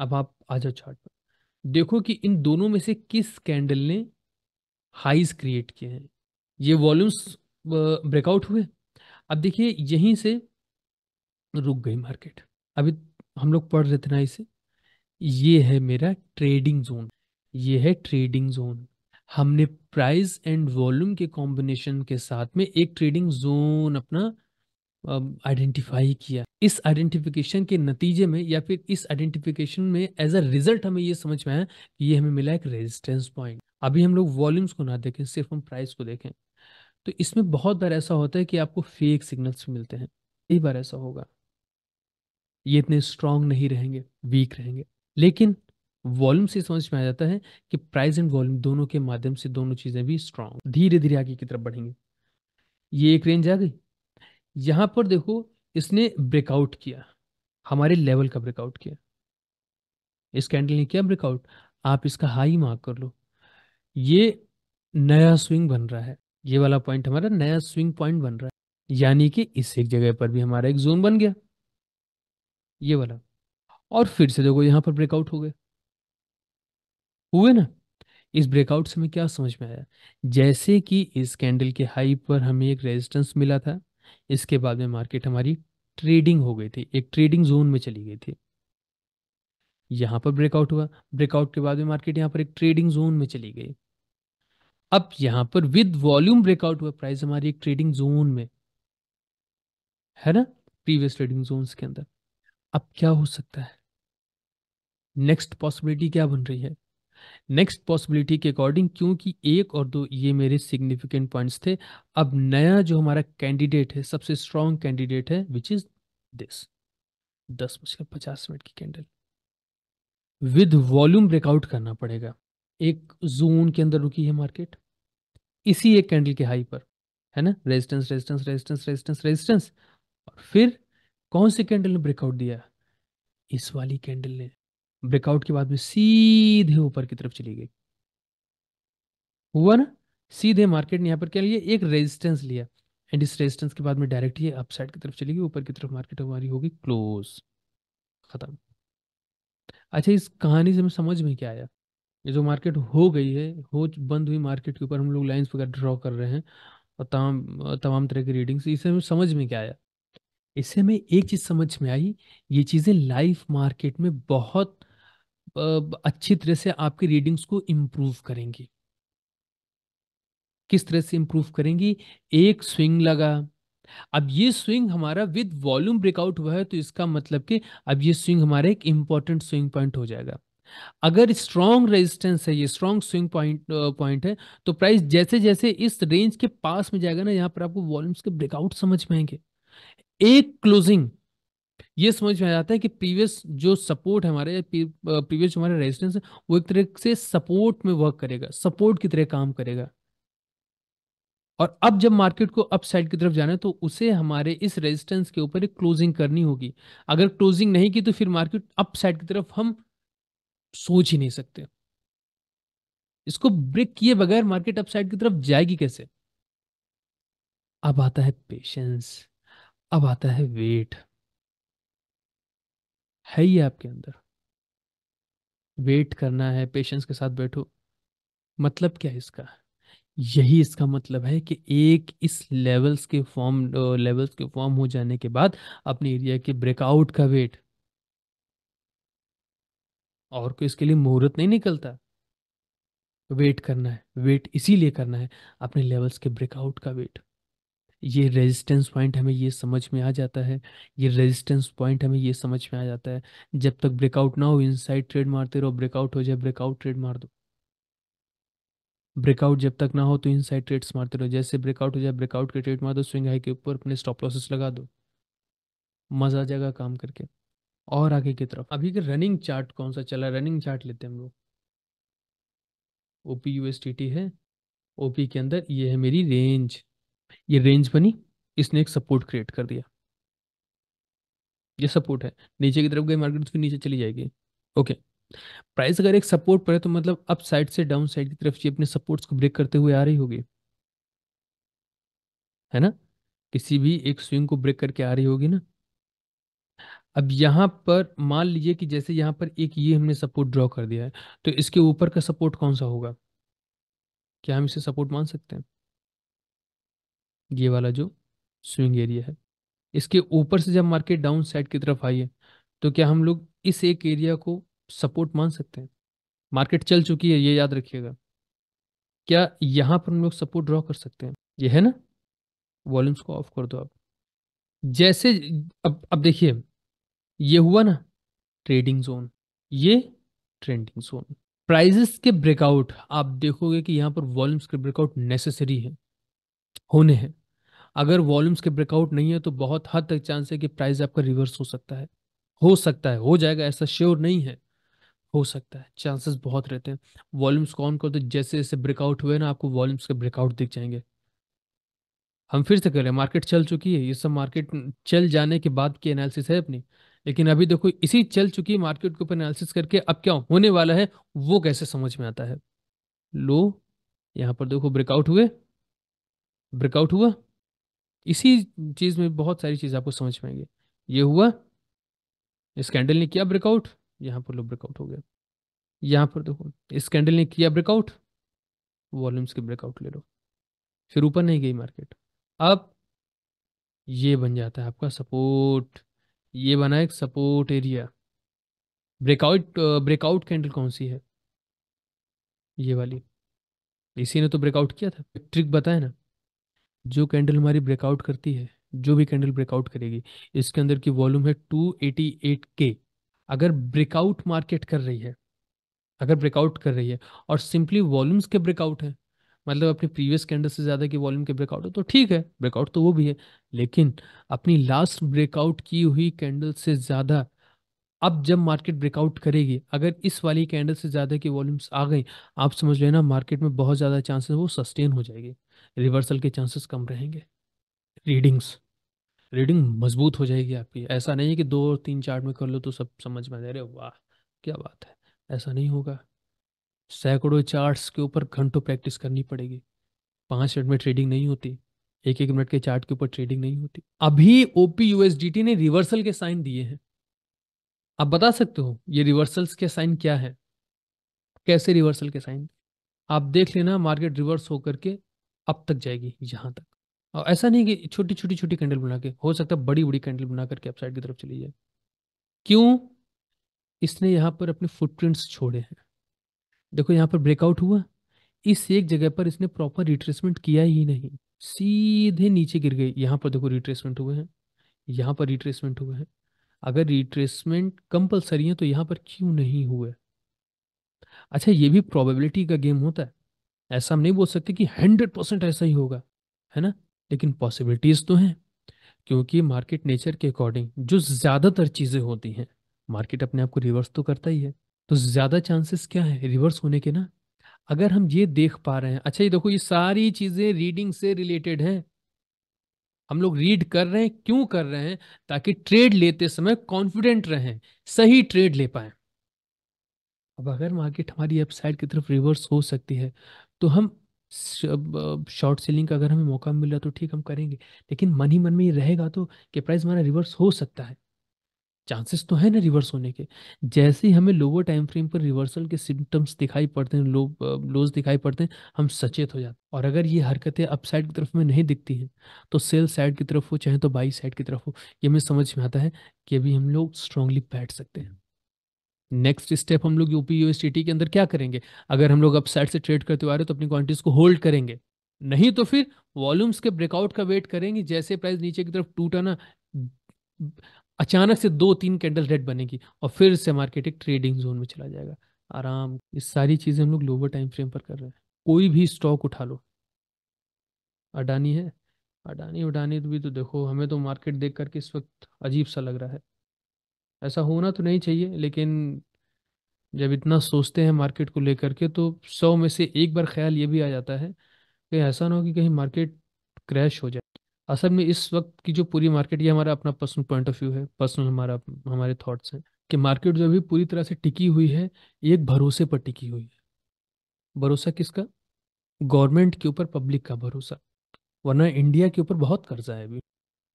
अब आप आ जाओ चार्ट पर देखो कि इन दोनों में से किस कैंडल ने हाइज क्रिएट किए हैं ये वॉल्यूम्स ब्रेकआउट हुए अब देखिए यहीं से रुक गई मार्केट अभी हम लोग पढ़ रहे थे ना इसे ये है मेरा ट्रेडिंग जोन ये है ट्रेडिंग जोन हमने प्राइस एंड वॉल्यूम के कॉम्बिनेशन के साथ में एक ट्रेडिंग जोन अपना आइडेंटिफाई किया इस आइडेंटिफिकेशन के नतीजे में या फिर इस आइडेंटिफिकेशन में एज अ रिजल्ट हमें ये समझ में आया कि ये हमें मिला एक रेजिस्टेंस पॉइंट अभी हम लोग वॉल्यूम्स को ना देखें सिर्फ हम प्राइस को देखें तो इसमें बहुत बार ऐसा होता है कि आपको फेक सिग्नल्स मिलते हैं कई बार ऐसा होगा ये इतने स्ट्रांग नहीं रहेंगे वीक रहेंगे लेकिन वॉल्यूम से समझ में आ जाता है कि प्राइस एंड वॉल्यूम दोनों के माध्यम से दोनों चीज़ें भी स्ट्रांग धीरे धीरे आगे की तरफ बढ़ेंगे ये एक रेंज आ गई यहां पर देखो इसने ब्रेकआउट किया हमारे लेवल का ब्रेकआउट किया इस कैंडल ने किया ब्रेकआउट आप इसका हाई मार्क कर लो ये नया स्विंग बन रहा है ये वाला पॉइंट हमारा नया स्विंग पॉइंट बन रहा है यानी कि इस एक जगह पर भी हमारा एक जोन बन गया ये वाला और फिर से देखो यहां पर ब्रेकआउट हो गए हुए ना इस ब्रेकआउट से हमें क्या समझ में आया जैसे कि इस कैंडल के हाई पर हमें एक रेजिस्टेंस मिला था इसके बाद में मार्केट हमारी ट्रेडिंग हो गई थी एक ट्रेडिंग जोन में चली गई थी यहां पर ब्रेकआउट हुआ ब्रेकआउट के बाद में मार्केट यहां पर एक ट्रेडिंग जोन में चली गई अब यहां पर विद वॉल्यूम ब्रेकआउट हुआ प्राइस हमारी एक ट्रेडिंग जोन में है ना प्रीवियस ट्रेडिंग जोन के अंदर अब क्या हो सकता है नेक्स्ट पॉसिबिलिटी क्या बन रही है नेक्स्ट पॉसिबिलिटी के अकॉर्डिंग क्योंकि एक और दो ये मेरे सिग्निफिकेंट पॉइंट्स थे अब नया जो हमारा कैंडिडेट है सबसे स्ट्रॉन्ग कैंडिडेट है विच इज दिस दस बजकर पचास मिनट की कैंडल विद वॉल्यूम ब्रेकआउट करना पड़ेगा एक जोन के अंदर रुकी है मार्केट इसी एक कैंडल के हाई पर है ना resistance resistance resistance resistance resistance और फिर कौन सी कैंडल ने ब्रेकआउट दिया इस वाली कैंडल ने ब्रेकआउट के बाद में सीधे ऊपर की तरफ चली गई हुआ ना सीधे मार्केट ने यहाँ पर क्या लिया एक रेजिस्टेंस लिया एंड इस रेजिस्टेंस के बाद में डायरेक्ट ये अपसाइड की तरफ चली गई ऊपर की तरफ मार्केट हमारी होगी क्लोज खत्म अच्छा इस कहानी से हमें समझ में क्या आया ये जो मार्केट हो गई है हो बंद हुई मार्केट के ऊपर हम लोग लाइंस वगैरह ड्रॉ कर रहे हैं और तमाम तमाम तरह की रीडिंग्स इसे हमें समझ में क्या आया इससे हमें एक चीज़ समझ में आई ये चीज़ें लाइव मार्केट में बहुत अच्छी तरह से आपकी रीडिंग्स को इम्प्रूव करेंगी किस तरह से इम्प्रूव करेंगी एक स्विंग लगा अब ये स्विंग हमारा विद वॉल्यूम ब्रेकआउट हुआ है तो इसका मतलब कि अब ये स्विंग हमारा एक इंपॉर्टेंट स्विंग पॉइंट हो जाएगा अगर स्ट्रॉन्ग रेजिस्टेंस है ये स्ट्रॉन्ग स्विंग पॉइंट पॉइंट है तो प्राइस जैसे जैसे इस रेंज के पास में जाएगा ना यहाँ पर आपको वॉल्यूम्स के ब्रेकआउट समझ में आएंगे एक क्लोजिंग ये समझ में आ जाता है कि प्रीवियस जो सपोर्ट हमारे प्रीवियस हमारे रेजिस्टेंस है वो एक तरह से सपोर्ट में वर्क करेगा सपोर्ट की तरह काम करेगा और अब जब मार्केट को अप साइड की तरफ जाना है तो उसे हमारे इस रेजिस्टेंस के ऊपर एक क्लोजिंग करनी होगी अगर क्लोजिंग नहीं की तो फिर मार्केट अप साइड की तरफ हम सोच ही नहीं सकते इसको ब्रेक किए बगैर मार्केट अप साइड की तरफ जाएगी कैसे अब आता है पेशेंस अब आता है वेट है ही आपके अंदर वेट करना है पेशेंस के साथ बैठो मतलब क्या है इसका यही इसका मतलब है कि एक इस लेवल्स के फॉर्म लेवल्स के फॉर्म हो जाने के बाद अपने एरिया के ब्रेकआउट का वेट और कोई इसके लिए मुहूर्त नहीं निकलता वेट करना है वेट इसीलिए करना है अपने लेवल्स के ब्रेकआउट का वेट ये रेजिस्टेंस पॉइंट हमें ये समझ में आ जाता है ये रेजिस्टेंस पॉइंट हमें ये समझ में आ जाता है जब तक ब्रेकआउट ना हो इनसाइड ट्रेड मारते रहो ब्रेकआउट हो जाए ब्रेकआउट ट्रेड मार दो ब्रेकआउट जब तक ना हो तो इनसाइड ट्रेड्स मारते रहो जैसे ब्रेकआउट हो जाए ब्रेकआउट के ट्रेड मार दो स्विंग हाई के ऊपर अपने स्टॉप लॉसेस लगा दो मज़ा आ जाएगा काम करके और आगे की तरफ अभी के रनिंग चार्ट कौन सा चला रनिंग चार्ट लेते हैं हम लोग ओपी यूएसटी टी है ओपी के अंदर ये है मेरी रेंज ये रेंज बनी इसने एक सपोर्ट क्रिएट कर दिया ये सपोर्ट है नीचे की तरफ गई मार्केट फिर नीचे चली जाएगी ओके प्राइस अगर एक सपोर्ट पर है तो मतलब अप साइड से डाउन साइड की तरफ ये अपने सपोर्ट्स को ब्रेक करते हुए आ रही होगी है ना किसी भी एक स्विंग को ब्रेक करके आ रही होगी ना अब यहां पर मान लीजिए कि जैसे यहां पर एक ये हमने सपोर्ट ड्रॉ कर दिया है तो इसके ऊपर का सपोर्ट कौन सा होगा क्या हम इसे सपोर्ट मान सकते हैं ये वाला जो स्विंग एरिया है इसके ऊपर से जब मार्केट डाउन साइड की तरफ आई है तो क्या हम लोग इस एक एरिया को सपोर्ट मान सकते हैं मार्केट चल चुकी है ये याद रखिएगा क्या यहाँ पर हम लोग सपोर्ट ड्रॉ कर सकते हैं ये है ना वॉल्यूम्स को ऑफ कर दो आप जैसे अब अब देखिए ये हुआ ना ट्रेडिंग जोन ये ट्रेंडिंग जोन प्राइजेस के ब्रेकआउट आप देखोगे कि यहाँ पर वॉल्यूम्स के ब्रेकआउट नेसेसरी है होने हैं अगर वॉल्यूम्स के ब्रेकआउट नहीं है तो बहुत हद तक चांस है कि प्राइस आपका रिवर्स हो सकता है हो सकता है हो जाएगा ऐसा श्योर नहीं है हो सकता है चांसेस बहुत रहते हैं वॉल्यूम्स कौन करते तो जैसे जैसे ब्रेकआउट हुए ना आपको वॉल्यूम्स के ब्रेकआउट दिख जाएंगे हम फिर से कह रहे हैं मार्केट चल चुकी है ये सब मार्केट चल जाने के बाद की एनालिसिस है अपनी लेकिन अभी देखो इसी चल चुकी मार्केट के ऊपर एनालिसिस करके अब क्या होने वाला है वो कैसे समझ में आता है लो यहाँ पर देखो ब्रेकआउट हुए ब्रेकआउट हुआ इसी चीज में बहुत सारी चीज आपको समझ पाएंगे ये हुआ इस कैंडल ने किया ब्रेकआउट यहां पर लो ब्रेकआउट हो गया यहां पर देखो इस कैंडल ने किया ब्रेकआउट वॉल्यूम्स के ब्रेकआउट ले लो फिर ऊपर नहीं गई मार्केट अब ये बन जाता है आपका सपोर्ट ये बना एक support area breakout breakout candle कौन सी है ये वाली इसी ने तो ब्रेकआउट किया था ट्रिक बताया ना जो कैंडल हमारी ब्रेकआउट करती है जो भी कैंडल ब्रेकआउट करेगी इसके अंदर की वॉल्यूम है 288 के अगर ब्रेकआउट मार्केट कर रही है अगर ब्रेकआउट कर रही है और सिंपली वॉल्यूम्स के ब्रेकआउट है मतलब अपने प्रीवियस कैंडल से ज़्यादा की वॉल्यूम के ब्रेकआउट हो तो ठीक है ब्रेकआउट तो वो भी है लेकिन अपनी लास्ट ब्रेकआउट की हुई कैंडल से ज़्यादा अब जब मार्केट ब्रेकआउट करेगी अगर इस वाली कैंडल से ज़्यादा की वॉल्यूम्स आ गई आप समझ लेना मार्केट में बहुत ज़्यादा चांसेस वो सस्टेन हो जाएगी रिवर्सल के चांसेस कम रहेंगे रीडिंग्स रीडिंग मजबूत हो जाएगी आपकी ऐसा नहीं है कि दो और तीन चार्ट में कर लो तो सब समझ में आ जाए वाह क्या बात है ऐसा नहीं होगा सैकड़ों चार्ट्स के ऊपर घंटों प्रैक्टिस करनी पड़ेगी पाँच मिनट में ट्रेडिंग नहीं होती एक एक मिनट के चार्ट के ऊपर ट्रेडिंग नहीं होती अभी ओपी यूएसडीटी ने रिवर्सल के साइन दिए हैं आप बता सकते हो ये रिवर्सल्स के साइन क्या है कैसे रिवर्सल के साइन आप देख लेना मार्केट रिवर्स होकर के अब तक जाएगी यहाँ तक और ऐसा नहीं कि छोटी छोटी छोटी कैंडल बना के हो सकता है बड़ी बड़ी कैंडल बना करके अपसाइड की तरफ चली जाए क्यों इसने यहाँ पर अपने फुटप्रिंट्स छोड़े हैं देखो यहाँ पर ब्रेकआउट हुआ इस एक जगह पर इसने प्रॉपर रिट्रेसमेंट किया ही नहीं सीधे नीचे गिर गई यहाँ पर देखो रिट्रेसमेंट हुए हैं यहाँ पर रिट्रेसमेंट हुए हैं अगर रिट्रेसमेंट कंपलसरी है तो यहाँ पर क्यों नहीं हुए अच्छा ये भी प्रोबेबिलिटी का गेम होता है ऐसा हम नहीं बोल सकते कि हंड्रेड परसेंट ऐसा ही होगा है ना लेकिन पॉसिबिलिटीज तो हैं क्योंकि मार्केट नेचर के अकॉर्डिंग जो ज़्यादातर चीज़ें होती हैं मार्केट अपने आप को रिवर्स तो करता ही है तो ज़्यादा चांसेस क्या है रिवर्स होने के ना अगर हम ये देख पा रहे हैं अच्छा ये देखो ये सारी चीज़ें रीडिंग से रिलेटेड हैं हम लोग रीड कर रहे हैं क्यों कर रहे हैं ताकि ट्रेड लेते समय कॉन्फिडेंट रहें सही ट्रेड ले पाए अब अगर मार्केट हमारी अपसाइड की तरफ रिवर्स हो सकती है तो हम शॉर्ट सेलिंग का अगर हमें मौका मिल रहा तो ठीक हम करेंगे लेकिन मन ही मन में ये रहेगा तो कि प्राइस हमारा रिवर्स हो सकता है चांसेस तो है ना रिवर्स होने के जैसे ही हमें लोअर टाइम फ्रेम पर रिवर्सल के सिम्टम्स दिखाई पड़ते हैं लो लोज दिखाई पड़ते हैं हम सचेत हो जाते हैं और अगर ये हरकतें अप साइड की तरफ में नहीं दिखती हैं तो सेल साइड की तरफ हो चाहे तो बाई साइड की तरफ हो ये हमें समझ में आता है कि अभी हम लोग स्ट्रांगली बैठ सकते हैं नेक्स्ट स्टेप हम लोग यूपी यूएसटी के अंदर क्या करेंगे अगर हम लोग साइड से ट्रेड करते आ रहे तो अपनी क्वांटिटीज को होल्ड करेंगे नहीं तो फिर वॉल्यूम्स के ब्रेकआउट का वेट करेंगे जैसे प्राइस नीचे की तरफ टूटा ना अचानक से दो तीन कैंडल रेड बनेगी और फिर से मार्केट एक ट्रेडिंग जोन में चला जाएगा आराम ये सारी चीज़ें हम लोग लोअर टाइम फ्रेम पर कर रहे हैं कोई भी स्टॉक उठा लो अडानी है अडानी उडानी भी तो देखो हमें तो मार्केट देख करके इस वक्त अजीब सा लग रहा है ऐसा होना तो नहीं चाहिए लेकिन जब इतना सोचते हैं मार्केट को लेकर के तो सौ में से एक बार ख्याल ये भी आ जाता है कहीं ऐसा ना हो कि कहीं मार्केट क्रैश हो जाए असल में इस वक्त की जो पूरी मार्केट ये हमारा अपना पर्सनल पॉइंट ऑफ व्यू है पर्सनल हमारा हमारे थॉट्स हैं कि मार्केट जो अभी पूरी तरह से टिकी हुई है एक भरोसे पर टिकी हुई है भरोसा किसका गवर्नमेंट के ऊपर पब्लिक का भरोसा वरना इंडिया के ऊपर बहुत कर्जा है अभी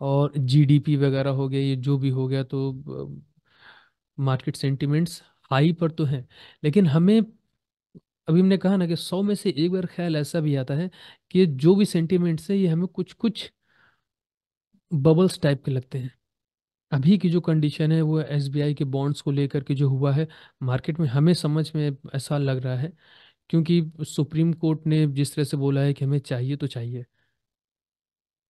और जीडीपी वगैरह हो गया ये जो भी हो गया तो मार्केट सेंटिमेंट्स हाई पर तो हैं लेकिन हमें अभी हमने कहा ना कि सौ में से एक बार ख्याल ऐसा भी आता है कि जो भी सेंटिमेंट्स है ये हमें कुछ कुछ बबल्स टाइप के लगते हैं अभी की जो कंडीशन है वो एस के बॉन्ड्स को लेकर के जो हुआ है मार्केट में हमें समझ में ऐसा लग रहा है क्योंकि सुप्रीम कोर्ट ने जिस तरह से बोला है कि हमें चाहिए तो चाहिए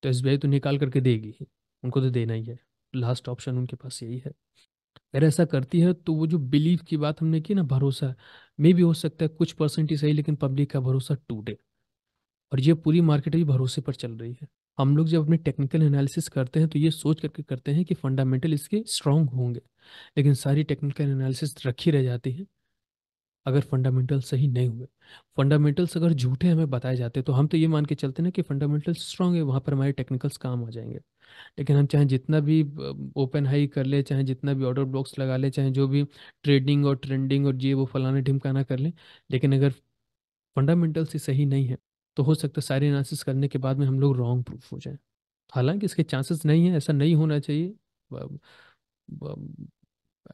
तो एस तो निकाल करके देगी उनको तो देना ही है लास्ट ऑप्शन उनके पास यही है अगर ऐसा करती है तो वो जो बिलीव की बात हमने की ना भरोसा मे भी हो सकता है कुछ परसेंट ही सही लेकिन पब्लिक का भरोसा टूटे और ये पूरी मार्केट अभी भरोसे पर चल रही है हम लोग जब अपने टेक्निकल एनालिसिस करते हैं तो ये सोच करके करते हैं कि फंडामेंटल इसके स्ट्रांग होंगे लेकिन सारी टेक्निकल एनालिसिस रखी रह जाती है अगर फंडामेंटल सही नहीं हुए फंडामेंटल्स अगर झूठे हमें बताए जाते तो हम तो ये मान के चलते ना कि फंडामेंटल्स स्ट्रांग है वहाँ पर हमारे टेक्निकल्स काम आ जाएंगे लेकिन हम चाहे जितना भी ओपन हाई कर ले चाहे जितना भी ऑर्डर ब्लॉक्स लगा ले चाहे जो भी ट्रेडिंग और ट्रेंडिंग और ये वो फलाना ढिमकाना कर लें लेकिन अगर फंडामेंटल्स ही सही नहीं है तो हो सकता है सारे एनालिसिस करने के बाद में हम लोग रॉन्ग प्रूफ हो जाए हालांकि इसके चांसेस नहीं है ऐसा नहीं होना चाहिए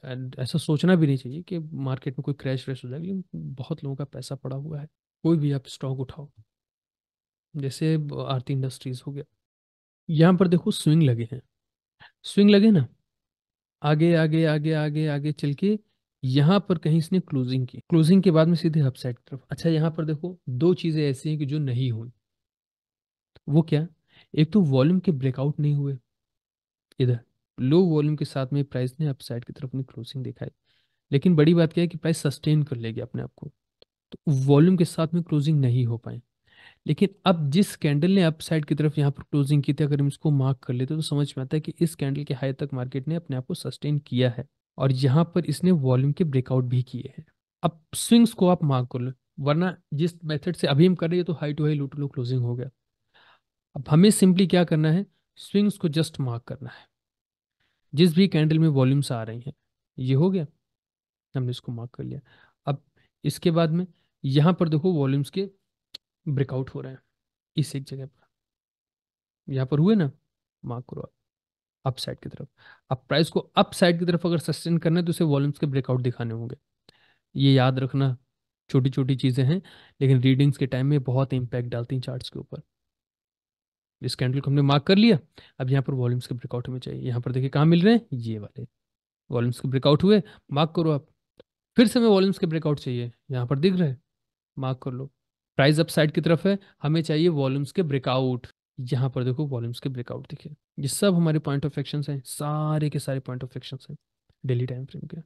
ऐसा सोचना भी नहीं चाहिए कि मार्केट में कोई क्रैश व्रैश हो जाएगा बहुत लोगों का पैसा पड़ा हुआ है कोई भी आप स्टॉक उठाओ जैसे आरती इंडस्ट्रीज हो गया यहाँ पर देखो स्विंग लगे हैं स्विंग लगे ना आगे आगे आगे आगे आगे चल के यहाँ पर कहीं इसने क्लोजिंग की क्लोजिंग के बाद में सीधे अपसाइड की तरफ अच्छा यहाँ पर देखो दो चीज़ें ऐसी हैं कि जो नहीं हुई वो क्या एक तो वॉल्यूम के ब्रेकआउट नहीं हुए इधर लो वॉल्यूम के साथ में प्राइस ने अपसाइड की तरफ अपनी क्लोजिंग दिखाई लेकिन बड़ी बात क्या है कि प्राइस सस्टेन कर लेगी अपने आप को तो वॉल्यूम के साथ में क्लोजिंग नहीं हो पाए लेकिन अब जिस कैंडल ने अपसाइड की तरफ यहाँ पर क्लोजिंग की थी अगर हम इसको मार्क कर लेते तो समझ में आता है कि इस कैंडल के हाई तक मार्केट ने अपने आप को सस्टेन किया है और यहाँ पर इसने वॉल्यूम के ब्रेकआउट भी किए हैं अब स्विंग्स को आप मार्क कर लो वरना जिस मेथड से अभी हम कर रहे हैं तो high to high low to low closing हो गया अब हमें सिंपली क्या करना है स्विंग्स को जस्ट मार्क करना है जिस भी कैंडल में वॉल्यूम्स आ रही हैं ये हो गया हमने इसको मार्क कर लिया अब इसके बाद में यहाँ पर देखो वॉल्यूम्स के ब्रेकआउट हो रहे हैं इस एक जगह पर यहाँ पर हुए ना मार्क करो आप अप साइड की तरफ अब प्राइस को अप साइड की तरफ अगर सस्टेन करना है तो उसे वॉल्यूम्स के ब्रेकआउट दिखाने होंगे ये याद रखना छोटी छोटी चीज़ें हैं लेकिन रीडिंग्स के टाइम में बहुत इम्पैक्ट डालती हैं चार्ट्स के ऊपर इस कैंडल को हमने मार्क कर लिया अब यहाँ पर वॉल्यूम्स के ब्रेकआउट हमें चाहिए यहाँ पर देखिए कहाँ मिल रहे हैं ये वाले वॉल्यूम्स के ब्रेकआउट हुए मार्क करो आप फिर से हमें वॉल्यूम्स के ब्रेकआउट चाहिए यहाँ पर दिख रहे हैं मार्क कर लो प्राइस अप साइड की तरफ है हमें चाहिए वॉल्यूम्स के ब्रेकआउट यहाँ पर देखो वॉल्यूम्स के ब्रेकआउट दिखे ये सब हमारे पॉइंट ऑफ एक्शन हैं सारे के सारे पॉइंट ऑफ एक्शन हैं डेली टाइम फ्रेम के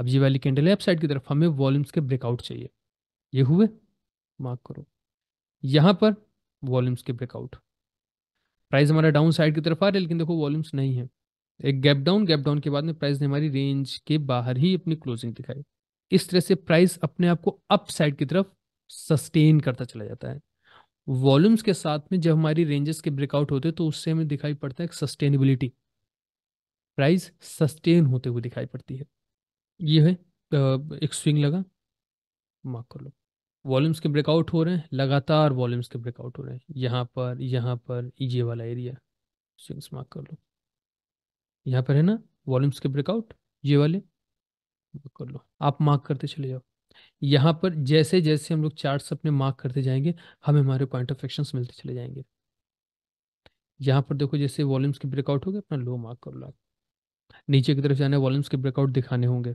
अब ये वाली कैंडल है अपसाइड की तरफ हमें वॉल्यूम्स के ब्रेकआउट चाहिए ये हुए मार्क करो यहाँ पर वॉल्यूम्स के ब्रेकआउट प्राइस हमारा डाउन साइड की तरफ आ रहा है लेकिन देखो वॉल्यूम्स नहीं है एक गैप डाउन गैप डाउन के बाद में प्राइस ने हमारी रेंज के बाहर ही अपनी क्लोजिंग दिखाई इस तरह से प्राइस अपने आप को अप साइड की तरफ सस्टेन करता चला जाता है वॉल्यूम्स के साथ में जब हमारी रेंजेस के ब्रेकआउट होते हैं तो उससे हमें दिखाई पड़ता है सस्टेनेबिलिटी प्राइस सस्टेन होते हुए दिखाई पड़ती है ये है एक स्विंग लगा माफ कर लो वॉल्यूम्स के ब्रेकआउट हो रहे हैं लगातार वॉल्यूम्स के ब्रेकआउट हो रहे हैं यहाँ पर यहाँ पर ये वाला एरिया स्विंग्स मार्क कर लो यहाँ पर है ना वॉल्यूम्स के ब्रेकआउट ये वाले कर लो आप मार्क करते चले जाओ यहाँ पर जैसे जैसे हम लोग चार्ट्स अपने मार्क करते जाएंगे हमें हमारे पॉइंट ऑफ एक्शन मिलते चले जाएंगे यहाँ पर देखो जैसे वॉल्यूम्स के ब्रेकआउट हो गए अपना लो मार्क कर लो नीचे की तरफ जाने वॉल्यूम्स के ब्रेकआउट दिखाने होंगे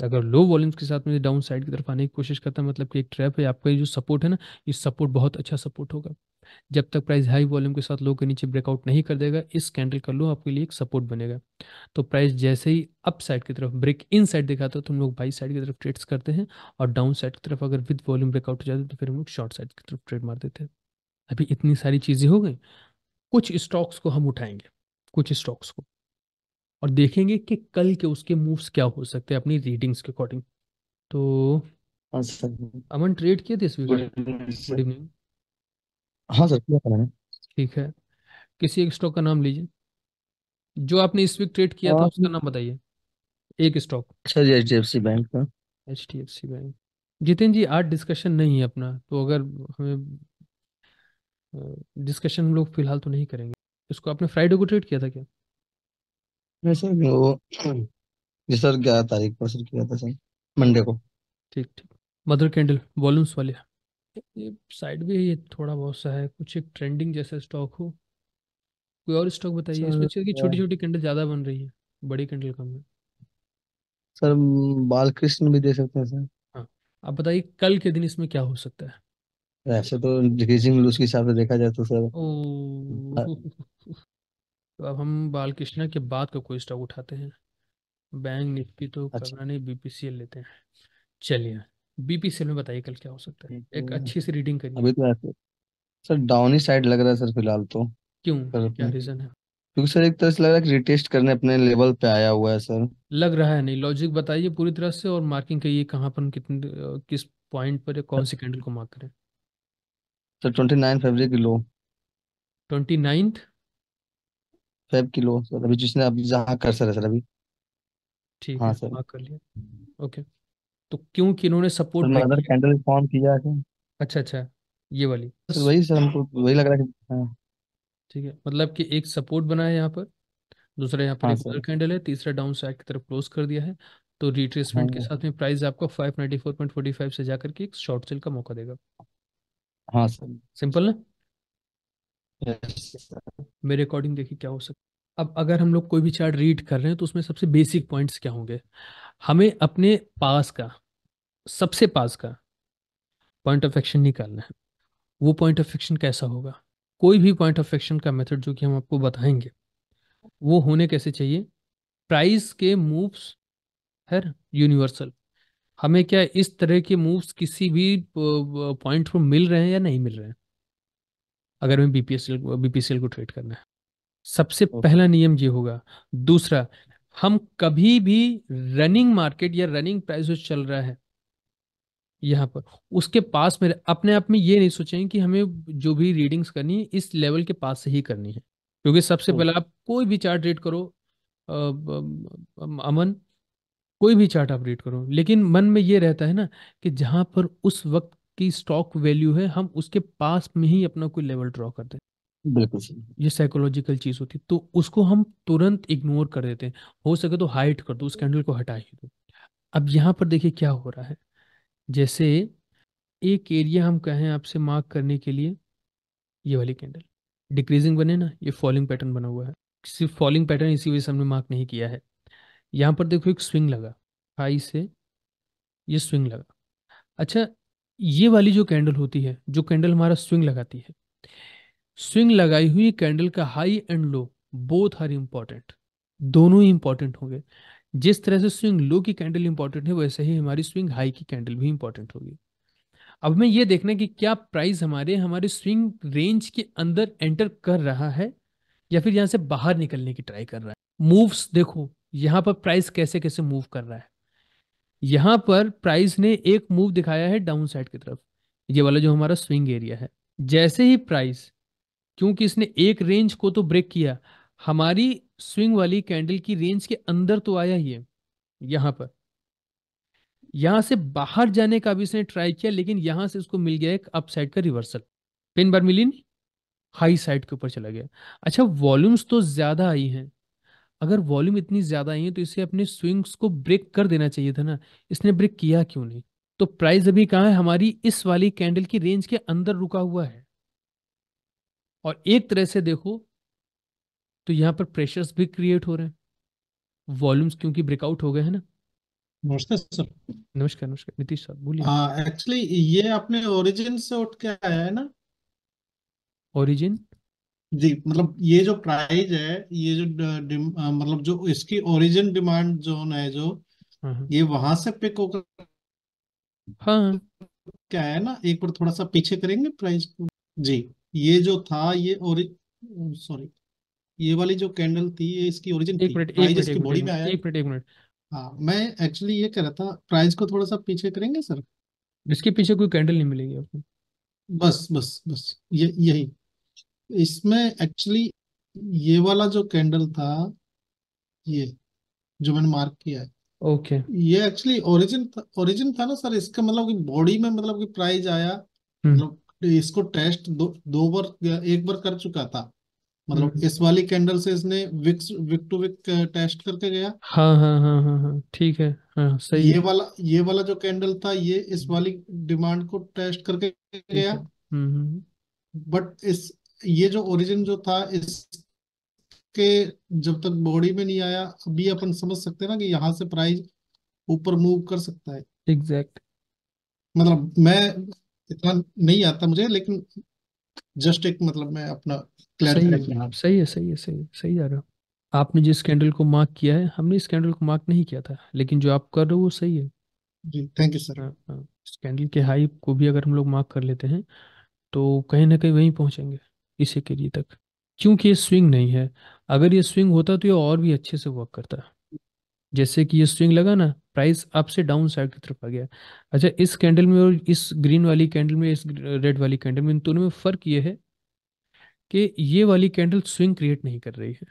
तो अगर लो वॉल्यूम्स के साथ में डाउन साइड की तरफ आने की कोशिश करता है मतलब कि एक ट्रैप है आपका ये जो सपोर्ट है ना ये सपोर्ट बहुत अच्छा सपोर्ट होगा जब तक प्राइस हाई वॉल्यूम के साथ लो के नीचे ब्रेकआउट नहीं कर देगा इस कैंडल का लो आपके लिए एक सपोर्ट बनेगा तो प्राइस जैसे ही अप साइड की तरफ ब्रेक इन साइड दिखाता है तो हम लोग बाई साइड की तरफ ट्रेड्स करते हैं और डाउन साइड की तरफ अगर विद वॉल्यूम ब्रेकआउट हो जाते तो फिर हम लोग शॉर्ट साइड की तरफ ट्रेड मार देते हैं अभी इतनी सारी चीज़ें हो गई कुछ स्टॉक्स को हम उठाएंगे कुछ स्टॉक्स को और देखेंगे कि कल के उसके मूव्स क्या हो सकते हैं अपनी रीडिंग्स के अकॉर्डिंग तो अच्छा। अमन ट्रेड किए थे इस गुड इवनिंग हाँ सर किया था मैंने ठीक है किसी एक स्टॉक का नाम लीजिए जो आपने इस वीक ट्रेड किया था उसका नाम बताइए एक स्टॉक अच्छा जी एचडीएफसी बैंक का एचडीएफसी बैंक जितिन जी आज डिस्कशन नहीं है अपना तो अगर हमें डिस्कशन हम लोग फिलहाल तो नहीं करेंगे इसको आपने फ्राइडे को ट्रेड किया था क्या सर वो जी सर ग्यारह तारीख को सर किया था सर मंडे को ठीक ठीक मदर कैंडल वॉल्यूम्स वाले ये साइड भी ये थोड़ा बहुत सा है कुछ एक ट्रेंडिंग जैसा स्टॉक हो कोई और स्टॉक बताइए की छोटी छोटी कैंडल ज़्यादा बन रही है बड़ी कैंडल कम है बालकृष्ण भी दे सकते हैं सर हाँ, आप बताइए कल के दिन इसमें क्या हो सकता है तो डिक्रीजिंग लूज के हिसाब से देखा जाए तो सर तो अब हम बालकृष्णा के बाद का कोई स्टॉक उठाते हैं बैंक निफ्टी तो अच्छा। करना नहीं बीपीसीएल लेते हैं चलिए बीपीसीएल में बताइए कल क्या हो सकता है हम्म, एक हम्म। अच्छी सी रीडिंग करिए अभी तो ऐसे सर डाउन ही साइड लग रहा है सर फिलहाल तो क्यों सर क्या रीजन है क्योंकि सर एक तरह से लग रहा है कि रिटेस्ट करने अपने लेवल पे आया हुआ है सर लग रहा है नहीं लॉजिक बताइए पूरी तरह से और मार्किंग करिए कहाँ पर कितने किस पॉइंट पर कौन सी कैंडल को मार्क करें सर ट्वेंटी नाइन फेब्रुवरी की लो ट्वेंटी नाइन्थ फेब की लो सर अभी जिसने अभी जहाँ कर सर है सर अभी ठीक हाँ है सर कर लिया ओके तो क्यों कि इन्होंने support back mother candle form किया है अच्छा अच्छा ये वाली सर वही सर हमको वही लग रहा है हाँ ठीक है मतलब कि एक सपोर्ट बना है यहाँ पर दूसरा यहाँ पर हाँ सर कैंडल है तीसरा डाउन साइड की तरफ क्लोज कर दिया है तो हाँ रिट्रेसमेंट के साथ में प्राइस आपको 594.45 से जाकर के एक शॉर्ट सेल का मौका देगा हाँ सर सिंपल ना मेरे अकॉर्डिंग देखिए क्या हो सकता अब अगर हम लोग कोई भी चार्ट रीड कर रहे हैं तो उसमें सबसे बेसिक पॉइंट्स क्या होंगे हमें अपने पास का सबसे पास का पॉइंट ऑफ एक्शन निकालना है वो पॉइंट ऑफ एक्शन कैसा होगा कोई भी पॉइंट ऑफ एक्शन का मेथड जो कि हम आपको बताएंगे वो होने कैसे चाहिए प्राइस के मूव्स है यूनिवर्सल हमें क्या इस तरह के मूव्स किसी भी पॉइंट पर मिल रहे हैं या नहीं मिल रहे हैं अगर हमें बीपीएसएल बीपीसीएल को ट्रेड करना है सबसे पहला नियम ये होगा दूसरा हम कभी भी रनिंग मार्केट या रनिंग प्राइस जो चल रहा है यहाँ पर उसके पास में अपने आप में ये नहीं सोचेंगे कि हमें जो भी रीडिंग्स करनी है इस लेवल के पास से ही करनी है क्योंकि सबसे पहले आप कोई भी चार्ट रीड करो अमन कोई भी चार्ट आप रीड करो लेकिन मन में ये रहता है ना कि जहाँ पर उस वक्त की स्टॉक वैल्यू है हम उसके पास में ही अपना कोई लेवल ड्रॉ कर हैं बिल्कुल ये साइकोलॉजिकल चीज होती तो उसको हम तुरंत इग्नोर कर देते हैं हो सके तो हाइट कर दो उस कैंडल को हटा ही दो अब यहाँ पर देखिए क्या हो रहा है जैसे एक एरिया हम कहें आपसे मार्क करने के लिए ये वाली कैंडल डिक्रीजिंग बने ना ये फॉलिंग पैटर्न बना हुआ है सिर्फ फॉलिंग पैटर्न इसी वजह से हमने मार्क नहीं किया है यहाँ पर देखो एक स्विंग लगा हाई से ये स्विंग लगा अच्छा ये वाली जो कैंडल होती है जो कैंडल हमारा स्विंग लगाती है स्विंग लगाई हुई कैंडल का high and low both are important दोनों ही इंपॉर्टेंट होंगे जिस तरह से स्विंग लो की कैंडल इंपॉर्टेंट है वैसे ही हमारी स्विंग हाई की कैंडल भी इंपॉर्टेंट होगी अब हमें यह देखना है कि क्या प्राइस हमारे हमारे स्विंग रेंज के अंदर एंटर कर रहा है या फिर यहाँ से बाहर निकलने की ट्राई कर रहा है मूव्स देखो यहाँ पर प्राइस कैसे कैसे मूव कर रहा है यहां पर प्राइस ने एक मूव दिखाया है डाउन साइड की तरफ ये वाला जो हमारा स्विंग एरिया है जैसे ही प्राइस क्योंकि इसने एक रेंज को तो ब्रेक किया हमारी स्विंग वाली कैंडल की रेंज के अंदर तो आया ही है यहाँ पर यहां से बाहर जाने का भी इसने ट्राई किया लेकिन यहां से इसको मिल गया एक अपसाइड का रिवर्सल पिन बार मिली नहीं हाई साइड के ऊपर चला गया अच्छा वॉल्यूम्स तो ज्यादा आई हैं अगर वॉल्यूम इतनी ज्यादा आई है तो इसे अपने स्विंग्स को ब्रेक कर देना चाहिए था ना इसने ब्रेक किया क्यों नहीं तो प्राइस अभी कहाँ है हमारी इस वाली कैंडल की रेंज के अंदर रुका हुआ है और एक तरह से देखो तो यहाँ पर प्रेशर्स भी क्रिएट हो रहे हैं वॉल्यूम्स क्योंकि ब्रेकआउट हो गए हैं ना नमस्ते सर नमस्कार नमस्कार नीतीश सर बोलिए एक्चुअली हाँ, ये अपने ओरिजिन से उठ के आया है ना ओरिजिन जी मतलब ये जो प्राइस है ये जो डिम- मतलब जो इसकी ओरिजिन डिमांड जोन है जो हाँ, हाँ। ये वहां से पिक होकर हाँ क्या है ना एक बार थोड़ा सा पीछे करेंगे प्राइस को जी ये जो था ये ओरि सॉरी ये वाली जो कैंडल थी ये इसकी ओरिजिन एक थी मिनट एक प्राइस मिनट इसकी एक बॉडी में मिनट आया एक मिनट एक मिनट हाँ मैं एक्चुअली ये कह रहा था प्राइस को थोड़ा सा पीछे करेंगे सर इसके पीछे कोई कैंडल नहीं मिलेगी आपको बस बस बस ये यही इसमें एक्चुअली ये वाला जो कैंडल था ये जो मैंने मार्क किया है ओके ये एक्चुअली ओरिजिन ओरिजिन था ना सर इसका मतलब कि बॉडी में मतलब कि प्राइज आया हम्म। मतलब इसको टेस्ट दो दो बार एक बार कर चुका था मतलब हम्म। इस वाली कैंडल से इसने wick wick to wick test करके गया हाँ हाँ हाँ हाँ हाँ ठीक है हाँ सही ये है वाला ये वाला जो कैंडल था ये इस हम्म। वाली डिमांड को टेस्ट करके ठीक गया है हम्म हम्म बट इस ये जो ओरिजिन जो था इसके जब तक बॉडी में नहीं आया अभी अपन समझ सकते हैं ना कि यहाँ से प्राइस ऊपर मूव कर सकता है एग्जैक्ट मतलब मैं इतना नहीं आता मुझे लेकिन जस्ट एक मतलब मैं अपना क्लैरिटी सही है सही है सही है सही सही जा रहे हो आपने जिस कैंडल को मार्क किया है हमने इस कैंडल को मार्क नहीं किया था लेकिन जो आप कर रहे हो वो सही है जी थैंक यू सर कैंडल के हाई को भी अगर हम लोग मार्क कर लेते हैं तो कहीं ना कहीं वहीं पहुंचेंगे इसे के लिए तक क्योंकि ये स्विंग नहीं है अगर ये स्विंग होता तो ये और भी अच्छे से वर्क करता जैसे कि ये स्विंग लगा ना प्राइस अप से डाउन साइड की तरफ आ गया अच्छा इस कैंडल में और इस ग्रीन वाली कैंडल में इस रेड वाली कैंडल में इन दोनों में फ़र्क ये है कि ये वाली कैंडल स्विंग क्रिएट नहीं कर रही है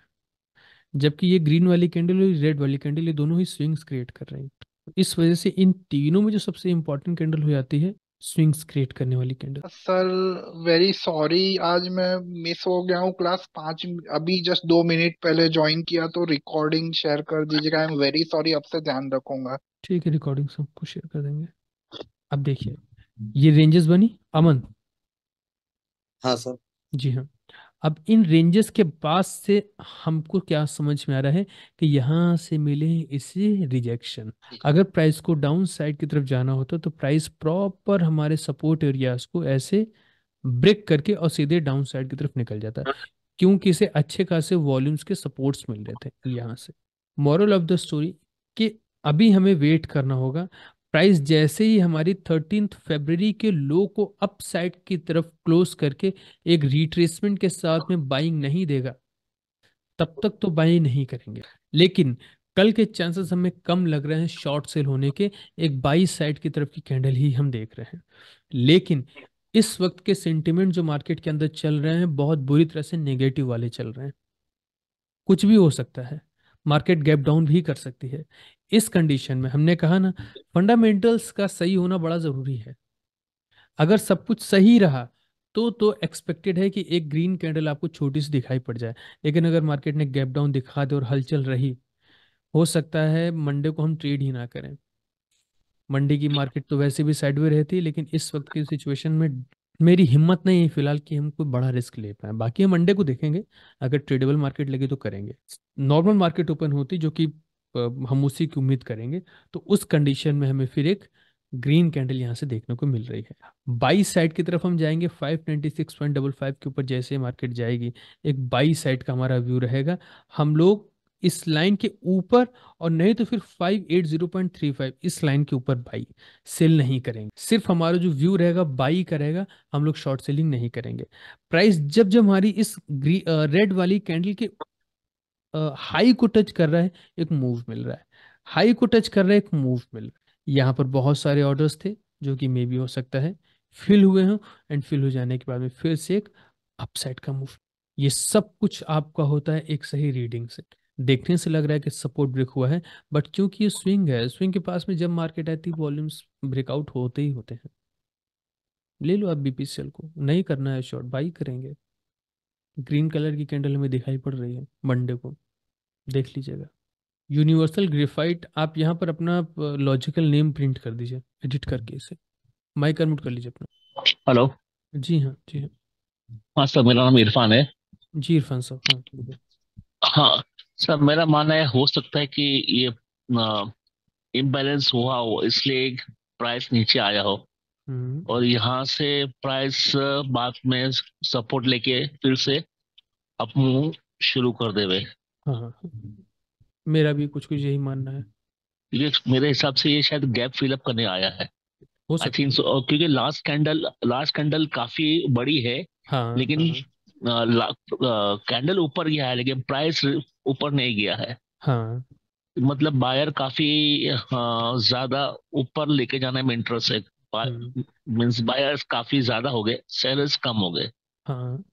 जबकि ये ग्रीन वाली कैंडल और रेड वाली कैंडल ये दोनों ही स्विंग्स क्रिएट कर रहे हैं इस वजह से इन तीनों में जो सबसे इंपॉर्टेंट कैंडल हो जाती है स्विंग्स क्रिएट करने वाली कैंडल सर वेरी सॉरी आज मैं मिस हो गया हूँ क्लास पांच अभी जस्ट दो मिनट पहले ज्वाइन किया तो रिकॉर्डिंग शेयर कर दीजिएगा आई एम वेरी सॉरी अब से ध्यान रखूंगा ठीक है रिकॉर्डिंग सबको शेयर कर देंगे अब देखिए ये रेंजेस बनी अमन हाँ सर जी हाँ अब इन रेंजेस के पास से हमको क्या समझ में आ रहा है कि यहाँ से मिले इसे रिजेक्शन अगर प्राइस को डाउन साइड की तरफ जाना होता तो प्राइस प्रॉपर हमारे सपोर्ट एरियाज को ऐसे ब्रेक करके और सीधे डाउन साइड की तरफ निकल जाता हाँ। क्योंकि इसे अच्छे खासे वॉल्यूम्स के सपोर्ट्स मिल रहे थे यहाँ से मॉरल ऑफ द स्टोरी कि अभी हमें वेट करना होगा प्राइस जैसे ही हमारी थर्टीन फेबररी के लो को अप साइड की तरफ क्लोज करके एक रिट्रेसमेंट के साथ में बाइंग नहीं देगा तब तक तो बाइंग नहीं करेंगे लेकिन कल के चांसेस हमें कम लग रहे हैं शॉर्ट सेल होने के एक बाई साइड की तरफ की कैंडल ही हम देख रहे हैं लेकिन इस वक्त के सेंटिमेंट जो मार्केट के अंदर चल रहे हैं बहुत बुरी तरह से नेगेटिव वाले चल रहे हैं कुछ भी हो सकता है मार्केट गैप डाउन भी कर सकती है इस कंडीशन में हमने कहा ना फंडामेंटल्स का सही होना बड़ा ज़रूरी है अगर सब कुछ सही रहा तो तो एक्सपेक्टेड है कि एक ग्रीन कैंडल आपको छोटी सी दिखाई पड़ जाए लेकिन अगर मार्केट ने गैप डाउन दिखा दे और हलचल रही हो सकता है मंडे को हम ट्रेड ही ना करें मंडे की मार्केट तो वैसे भी साइड में रहती है लेकिन इस वक्त की सिचुएशन में मेरी हिम्मत नहीं है फिलहाल कि हम कोई बड़ा रिस्क ले पाए बाकी हम मंडे को देखेंगे अगर ट्रेडेबल मार्केट लगी तो करेंगे नॉर्मल मार्केट ओपन होती जो कि हम उसी की उम्मीद करेंगे तो उस कंडीशन में हमें फिर एक ग्रीन कैंडल यहां से देखने को मिल रही है बाई साइड की तरफ हम जाएंगे 596.55 के ऊपर जैसे मार्केट जाएगी एक बाई साइड का हमारा व्यू रहेगा हम लोग इस लाइन के ऊपर और नहीं तो फिर 580.35 इस लाइन के ऊपर बाई सेल नहीं करेंगे सिर्फ हमारा जो व्यू रहेगा बाई का रहेगा हम लोग शॉर्ट सेलिंग नहीं करेंगे प्राइस जब जब हमारी इस रेड वाली कैंडल के हाई को टच कर रहा है एक मूव मिल रहा है हाई को टच कर रहा है एक मूव मिल रहा है यहाँ पर बहुत सारे ऑर्डर्स थे जो कि मे बी हो सकता है फिल हुए हों एंड फिल हो जाने के बाद में फिर से एक अपसाइड का मूव ये सब कुछ आपका होता है एक सही रीडिंग से देखने से लग रहा है कि सपोर्ट ब्रेक हुआ है बट क्योंकि ये स्विंग है स्विंग के पास में जब मार्केट आती है वॉल्यूम्स ब्रेकआउट होते ही होते हैं ले लो आप बीपीसीएल को नहीं करना है शॉर्ट बाई करेंगे ग्रीन कलर की कैंडल हमें दिखाई पड़ रही है मंडे को देख लीजिएगा यूनिवर्सल ग्रेफाइट आप यहाँ पर अपना लॉजिकल नेम प्रिंट कर दीजिए एडिट करके इसे माइक अनम्यूट कर लीजिए अपना हेलो जी हाँ जी हाँ हाँ सर मेरा नाम इरफान है जी इरफान सर हाँ हाँ सर मेरा मानना है हो सकता है कि ये इम्बैलेंस हुआ हो इसलिए प्राइस नीचे आया हो हम्म। और यहाँ से प्राइस uh, बाद में सपोर्ट लेके फिर से अप मूव शुरू कर देवे हाँ, हाँ, हाँ, मेरा भी कुछ कुछ यही मानना है ये मेरे हिसाब से ये शायद गैप फिलअप करने आया है हो सकता है so, क्योंकि लास्ट कैंडल लास्ट कैंडल काफी बड़ी है हाँ, लेकिन हाँ. कैंडल uh, uh, ऊपर गया है लेकिन प्राइस ऊपर नहीं गया है हाँ. मतलब बायर काफी हाँ, ज्यादा ऊपर लेके जाने में इंटरेस्ट है हम्म। मीन्स बायर्स काफी ज्यादा हो गए सेलर्स कम हो गए हाँ.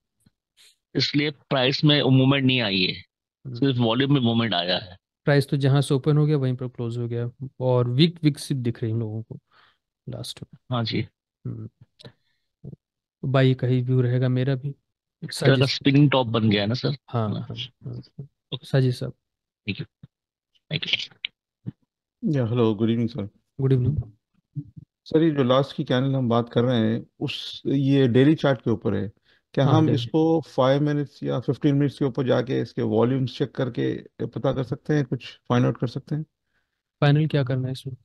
इसलिए प्राइस में मूवमेंट नहीं आई है हम्म। सिर्फ वॉल्यूम में मूवमेंट आया है प्राइस तो जहां से ओपन हो गया वहीं पर क्लोज हो गया और वीक वीक सिर्फ दिख रही है लोगों को लास्ट में हाँ जी बाई का ही व्यू रहेगा मेरा भी सर स्पिनिंग टॉप बन गया ना सर हाँ हाँ, हाँ, हाँ साजी साहब thank you thank you hello good evening sir good evening sir ये जो लास्ट की कैंडल हम बात कर रहे हैं उस ये डेली चार्ट के ऊपर है क्या हाँ, हम इसको फाइव मिनट्स या फिफ्टीन मिनट्स के ऊपर जाके इसके वॉल्यूम्स चेक करके पता कर सकते हैं कुछ फाइंड आउट कर सकते हैं फाइनल क्या करना है इसमें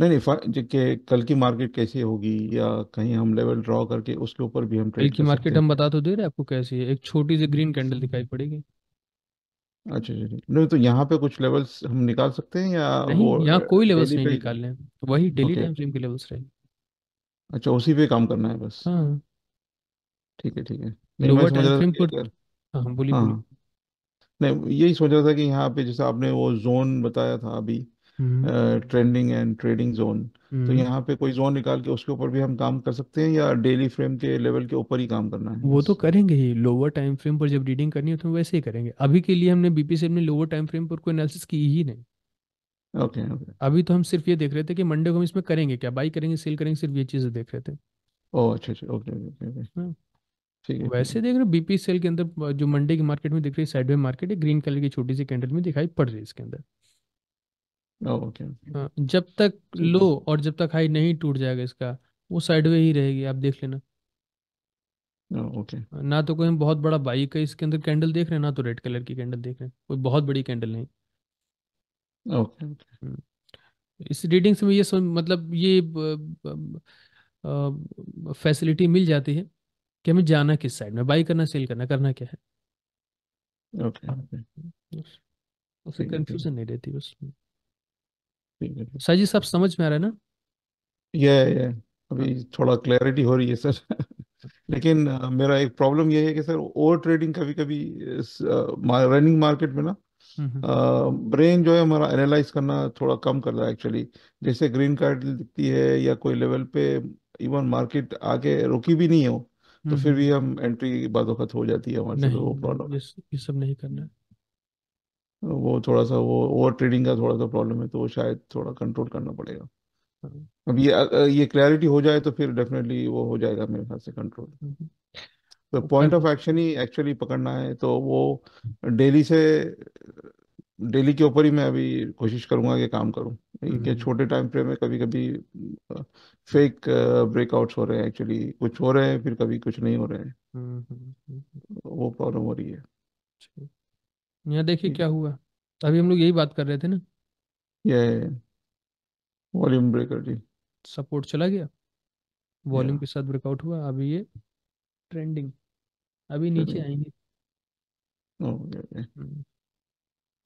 नहीं नहीं के कल की मार्केट कैसी होगी या कहीं हम लेवल ड्रॉ करके उसके ऊपर भी हम कल ट्रेड की कर सकते मार्केट हम बता तो दे रहे हैं आपको कैसी है एक छोटी सी ग्रीन कैंडल दिखाई पड़ेगी अच्छा जी अच्छा, अच्छा। नहीं तो यहाँ पे कुछ लेवल्स हम निकाल सकते हैं या नहीं वो यहाँ कोई लेवल्स डेली नहीं पे निकालने हैं तो वही डेली ओके टाइम फ्रेम के लेवल्स रहेंगे अच्छा उसी पे काम करना है बस हाँ ठीक है ठीक है नहीं मैं लोअर समझ टाइम रहा था फ्रेम कि को अगर हाँ हाँ बोलिए हाँ। बोलिए हाँ नहीं यही सोच रहा था कि यहाँ पे जैसे आपने वो जोन बताया था अभी हम्म। ट्रेंडिंग एंड ट्रेडिंग जोन तो हम्म। यहाँ पे कोई जोन निकाल के उसके ऊपर भी हम काम कर सकते हैं या डेली फ्रेम के लेवल के ऊपर ही काम करना है वो तो करेंगे ही लोअर टाइम फ्रेम पर जब रीडिंग करनी हो तो वैसे ही करेंगे अभी के लिए हमने बीपी से हमने लोअर टाइम फ्रेम पर कोई एनालिसिस की ही नहीं ओके ओके अभी तो हम सिर्फ ये देख रहे थे कि मंडे को हम इसमें करेंगे क्या बाई करेंगे सेल करेंगे सिर्फ ये चीजें देख रहे थे ओ oh, अच्छा अच्छा ओके हाँ। ओके ठीक है वैसे देख रहे हो बीपी सेल के अंदर जो मंडे की मार्केट में दिख रही है साइडवे मार्केट है ग्रीन कलर की छोटी सी कैंडल में दिखाई पड़ रही है इसके अंदर ओके ओके हाँ, जब तक ठीक लो और जब तक हाई नहीं टूट जाएगा इसका वो साइडवे ही रहेगी आप देख लेना ओके हाँ, ना तो कोई बहुत बड़ा बाइक है इसके अंदर कैंडल देख रहे हैं ना तो रेड कलर की कैंडल देख रहे हैं कोई बहुत बड़ी कैंडल नहीं ओके okay. हम्म, इस रीडिंग से ये मतलब ये फैसिलिटी मिल जाती है कि हमें जाना किस साइड में बाई करना सेल करना करना क्या है ओके okay. उससे कंफ्यूजन नहीं रहती उसमें सर जी सब समझ में आ रहा है ना ये ये अभी हाँ। थोड़ा क्लैरिटी हो रही है सर लेकिन मेरा एक प्रॉब्लम ये है कि सर ओवर ट्रेडिंग कभी कभी रनिंग मार्केट में ना ब्रेन हम्म, हम्म। जो है हमारा एनालाइज करना थोड़ा कम कर रहा है एक्चुअली जैसे ग्रीन कार्ड दिखती है या कोई लेवल पे इवन मार्केट आगे रुकी भी नहीं हो तो हम्म, फिर भी हम एंट्री बाद हो जाती है हमारे से तो वो प्रॉब्लम है ये ये सब नहीं करना है वो थोड़ा सा वो ओवर ट्रेडिंग का थोड़ा सा प्रॉब्लम है तो वो शायद थोड़ा कंट्रोल करना पड़ेगा अब ये ये क्लैरिटी हो जाए तो फिर डेफिनेटली वो हो जाएगा मेरे ख्याल से कंट्रोल तो पॉइंट ऑफ एक्शन ही एक्चुअली पकड़ना है तो वो डेली hmm। से डेली के ऊपर ही मैं अभी कोशिश करूंगा कि काम करूं कि hmm। छोटे टाइम फ्रेम में कभी कभी फेक ब्रेकआउट्स हो रहे हैं एक्चुअली कुछ हो रहे हैं फिर कभी कुछ नहीं हो रहे हैं hmm, वो प्रॉब्लम हो रही है यहाँ देखिए क्या हुआ अभी हम लोग यही बात कर रहे थे ना ये वॉल्यूम ब्रेकर जी सपोर्ट चला गया वॉल्यूम के साथ ब्रेकआउट हुआ अभी ये ट्रेंडिंग अभी नीचे आएंगे हम्म।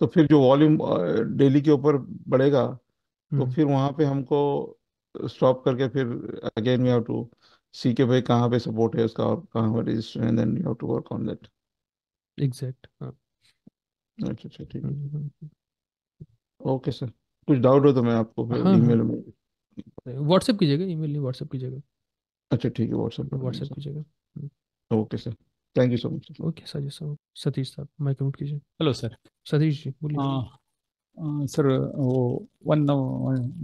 तो फिर जो वॉल्यूम डेली के ऊपर बढ़ेगा तो हम्म। फिर वहां पे हमको स्टॉप करके फिर again we have to see के भाई कहाँ पे सपोर्ट है उसका और कहाँ पर resistance and then you have to work on that exact हाँ अच्छा अच्छा ठीक है ओके सर कुछ डाउट हो तो मैं आपको फिर हाँ, हाँ। ईमेल में व्हाट्सएप कीजिएगा ईमेल नहीं व्हाट्सएप कीजिएगा अच्छा ठीक है व्हाट्सएप पर व्हाट्सएप कीजिएगा हम्म। Okay sir thank you so much sir okay sir जी सर सतीश साहब माइक म्यूट कीजिए हेलो सर सतीश जी बोलिए हाँ, हाँ, सर वो वन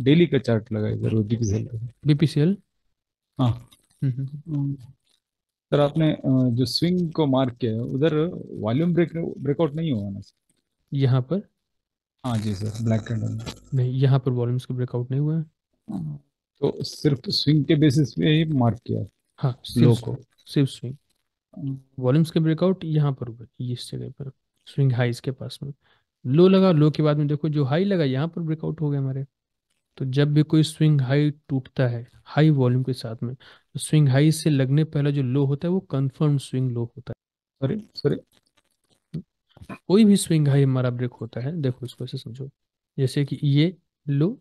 डेली का चार्ट लगाए जरूर बीपीसीएल बीपीसीएल हाँ हम्म, हम्म, सर आपने जो स्विंग को मार्क किया है उधर वॉल्यूम ब्रेक ब्रेकआउट नहीं हुआ ना सर यहाँ पर हाँ जी सर ब्लैक कैंडल नहीं यहाँ पर वॉल्यूम्स का ब्रेकआउट नहीं हुआ है तो सिर्फ स्विंग के बेसिस पे ही मार्क किया हाँ स्लो को सिर्फ स्विंग वॉल्यूम्स के ब्रेकआउट यहाँ पर हुए इस जगह पर स्विंग हाइज के पास में लो लगा लो के बाद में देखो जो हाई लगा यहाँ पर ब्रेकआउट हो गया हमारे तो जब भी कोई स्विंग हाई टूटता है हाई वॉल्यूम के साथ में तो स्विंग हाई से लगने पहला जो लो होता है वो कंफर्म स्विंग लो होता है सॉरी सॉरी कोई भी स्विंग हाई हमारा ब्रेक होता है देखो इसको ऐसे समझो जैसे कि ये लो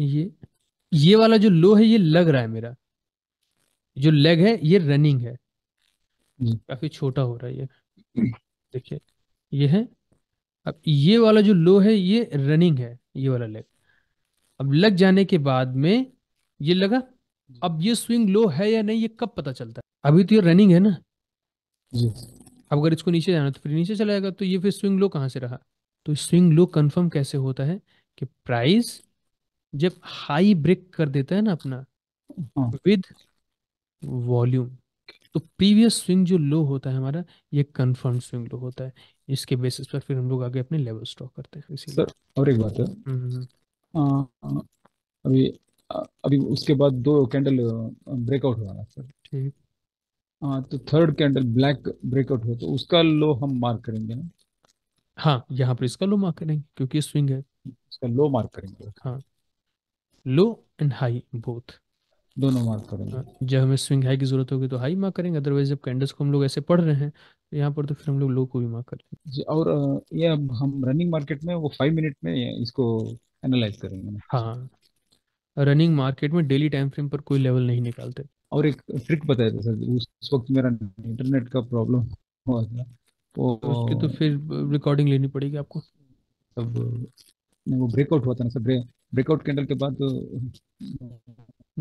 ये ये वाला जो लो है ये लग रहा है मेरा जो लेग है ये रनिंग है हम्म। काफी छोटा हो रहा है ये देखिए ये है अब ये वाला जो लो है ये रनिंग है ये वाला लेग अब लग जाने के बाद में ये लगा अब ये स्विंग लो है या नहीं ये कब पता चलता है अभी तो ये रनिंग है ना अब अगर इसको नीचे जाना तो फिर नीचे चला जाएगा तो ये फिर स्विंग लो कहाँ से रहा तो स्विंग लो कन्फर्म कैसे होता है कि प्राइस जब हाई ब्रेक कर देता है ना अपना विद हाँ। वॉल्यूम तो प्रीवियस स्विंग जो लो होता है हमारा ये कंफर्म स्विंग लो होता है इसके बेसिस पर फिर हम लोग आगे अपने लेवल स्टॉक करते हैं इसी सर और एक बात है हम्म, हम्म, हम्म। आ, अभी अभी उसके बाद दो कैंडल ब्रेकआउट हुआ ना सर ठीक हाँ तो थर्ड कैंडल ब्लैक ब्रेकआउट हो तो उसका लो हम मार्क करेंगे ना हाँ यहाँ पर इसका लो मार्क करेंगे क्योंकि स्विंग है इसका लो मार्क करेंगे हाँ लो एंड हाई बोथ दोनों मार्क करेंगे हाँ, जब हमें स्विंग हाई की जरूरत होगी तो हाई मार्क करेंगे अदरवाइज जब कैंडल्स को हम लोग ऐसे पढ़ रहे हैं तो यहाँ पर तो फिर हम लोग लो को भी मार्क करेंगे जी और ये हम रनिंग मार्केट में वो फाइव मिनट में इसको एनालाइज करेंगे हाँ रनिंग मार्केट में डेली टाइम फ्रेम पर कोई लेवल नहीं निकालते और एक ट्रिक बताया था सर उस वक्त मेरा इंटरनेट का प्रॉब्लम हुआ था तो उसकी तो फिर रिकॉर्डिंग लेनी पड़ेगी आपको तब वो ब्रेकआउट हुआ था ना सर ब्रे, ब्रेकआउट कैंडल के बाद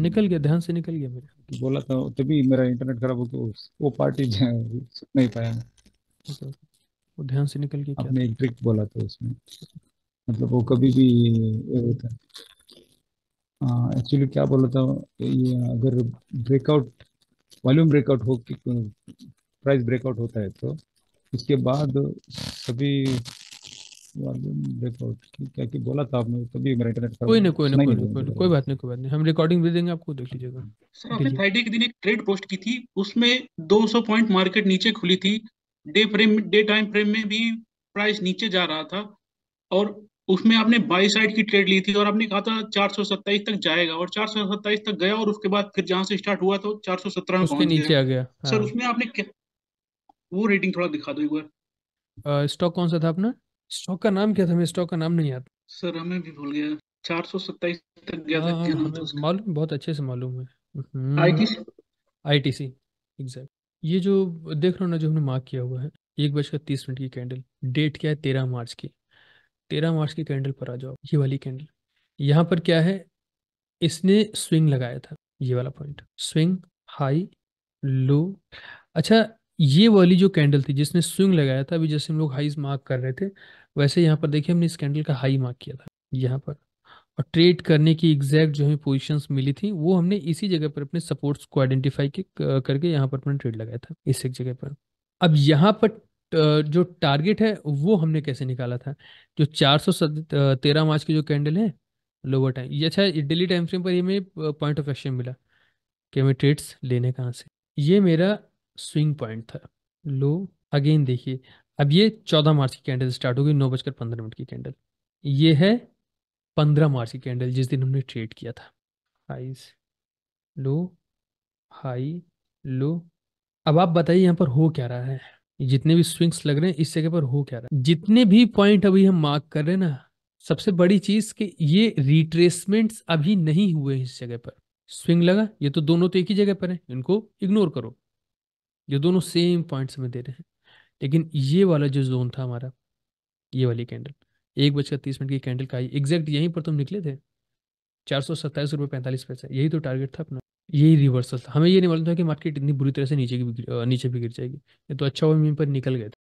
निकल गया ध्यान से निकल गया मेरा बोला था तभी मेरा इंटरनेट खराब हो गया वो पार्टी नहीं पाया मैं तो वो ध्यान से निकल गया आपने एक ट्रिक बोला था उसमें मतलब वो कभी भी होता है एक्चुअली हाँ, क्या बोला था ये अगर ब्रेकआउट वॉल्यूम ब्रेकआउट हो कि प्राइस ब्रेकआउट होता है तो उसके बाद सभी वॉल्यूम ब्रेकआउट क्या कि बोला था आपने कभी मेरा इंटरनेट कोई नहीं कोई नहीं कोई नहीं कोई बात नहीं कोई बात नहीं हम रिकॉर्डिंग भेज देंगे आपको देख लीजिएगा सर आपने फ्राइडे के दिन एक ट्रेड पोस्ट की थी उसमें 200 पॉइंट मार्केट नीचे खुली थी day frame day time frame में भी प्राइस नीचे जा रहा था और उसमें आपने बाई साइड की ट्रेड ली थी और आपने कहा था चार सौ सत्ताईस तक जाएगा और चार सौ सत्ताईस तक गया और उसके बाद फिर जहां से स्टार्ट हुआ तो चार सौ सत्रह में नीचे आ गया हाँ। सर उसमें आपने क्या वो रेटिंग थोड़ा दिखा दो एक बार स्टॉक कौन सा था अपना स्टॉक का नाम क्या था हमें स्टॉक का नाम नहीं आता सर हमें भी भूल गया चार सौ सत्ताईस तक गया हाँ, हाँ, हाँ, था हाँ, मालूम बहुत अच्छे से मालूम है आई टी सी एग्जैक्ट ये जो देख रहा हूँ ना जो हमने मार्क किया हुआ है एक बजकर तीस मिनट की कैंडल डेट क्या है तेरह मार्च की तेरह मार्च की कैंडल पर आ जाओ ये वाली कैंडल यहाँ पर क्या है इसने स्विंग लगाया था ये वाला पॉइंट स्विंग हाई लो अच्छा ये वाली जो कैंडल थी जिसने स्विंग लगाया था अभी जैसे हम लोग हाईज मार्क कर रहे थे वैसे यहाँ पर देखिए हमने इस कैंडल का हाई मार्क किया था यहाँ पर और ट्रेड करने की एग्जैक्ट जो हमें पोजीशंस मिली थी वो हमने इसी जगह पर अपने सपोर्ट्स को आइडेंटिफाई करके यहाँ पर अपना ट्रेड लगाया था इस एक जगह पर अब यहाँ पर जो टारगेट है वो हमने कैसे निकाला था जो चार सौ तेरह मार्च की जो कैंडल है लोअर टाइम ये अच्छा डेली टाइम फ्रेम पर ये हमें पॉइंट ऑफ एक्शन मिला कि हमें ट्रेड्स लेने कहाँ से ये मेरा स्विंग पॉइंट था लो अगेन देखिए अब ये चौदह मार्च की कैंडल स्टार्ट होगी नौ बजकर पंद्रह मिनट की कैंडल ये है पंद्रह मार्च की कैंडल जिस दिन हमने ट्रेड किया था हाई लो हाई लो अब आप बताइए यहाँ पर हो क्या रहा है ये जितने भी स्विंग्स लग रहे हैं इस जगह पर हो क्या रहा है जितने भी पॉइंट अभी हम मार्क कर रहे हैं ना सबसे बड़ी चीज कि ये रिट्रेसमेंट्स अभी नहीं हुए इस जगह पर स्विंग लगा ये तो दोनों तो एक ही जगह पर है इनको इग्नोर करो ये दोनों सेम पॉइंट्स में दे रहे हैं लेकिन ये वाला जो जोन था हमारा ये वाली कैंडल एक बजकर तीस मिनट की कैंडल का आई एग्जैक्ट यहीं पर तुम निकले थे चार सौ सत्ताईस रुपये पैंतालीस पैसा यही तो टारगेट था अपना यही रिवर्सल था हमें ये नहीं मालूम था कि मार्केट इतनी बुरी तरह से नीचे की नीचे भी गिर जाएगी ये तो अच्छा हुआ मीम पर निकल गए थे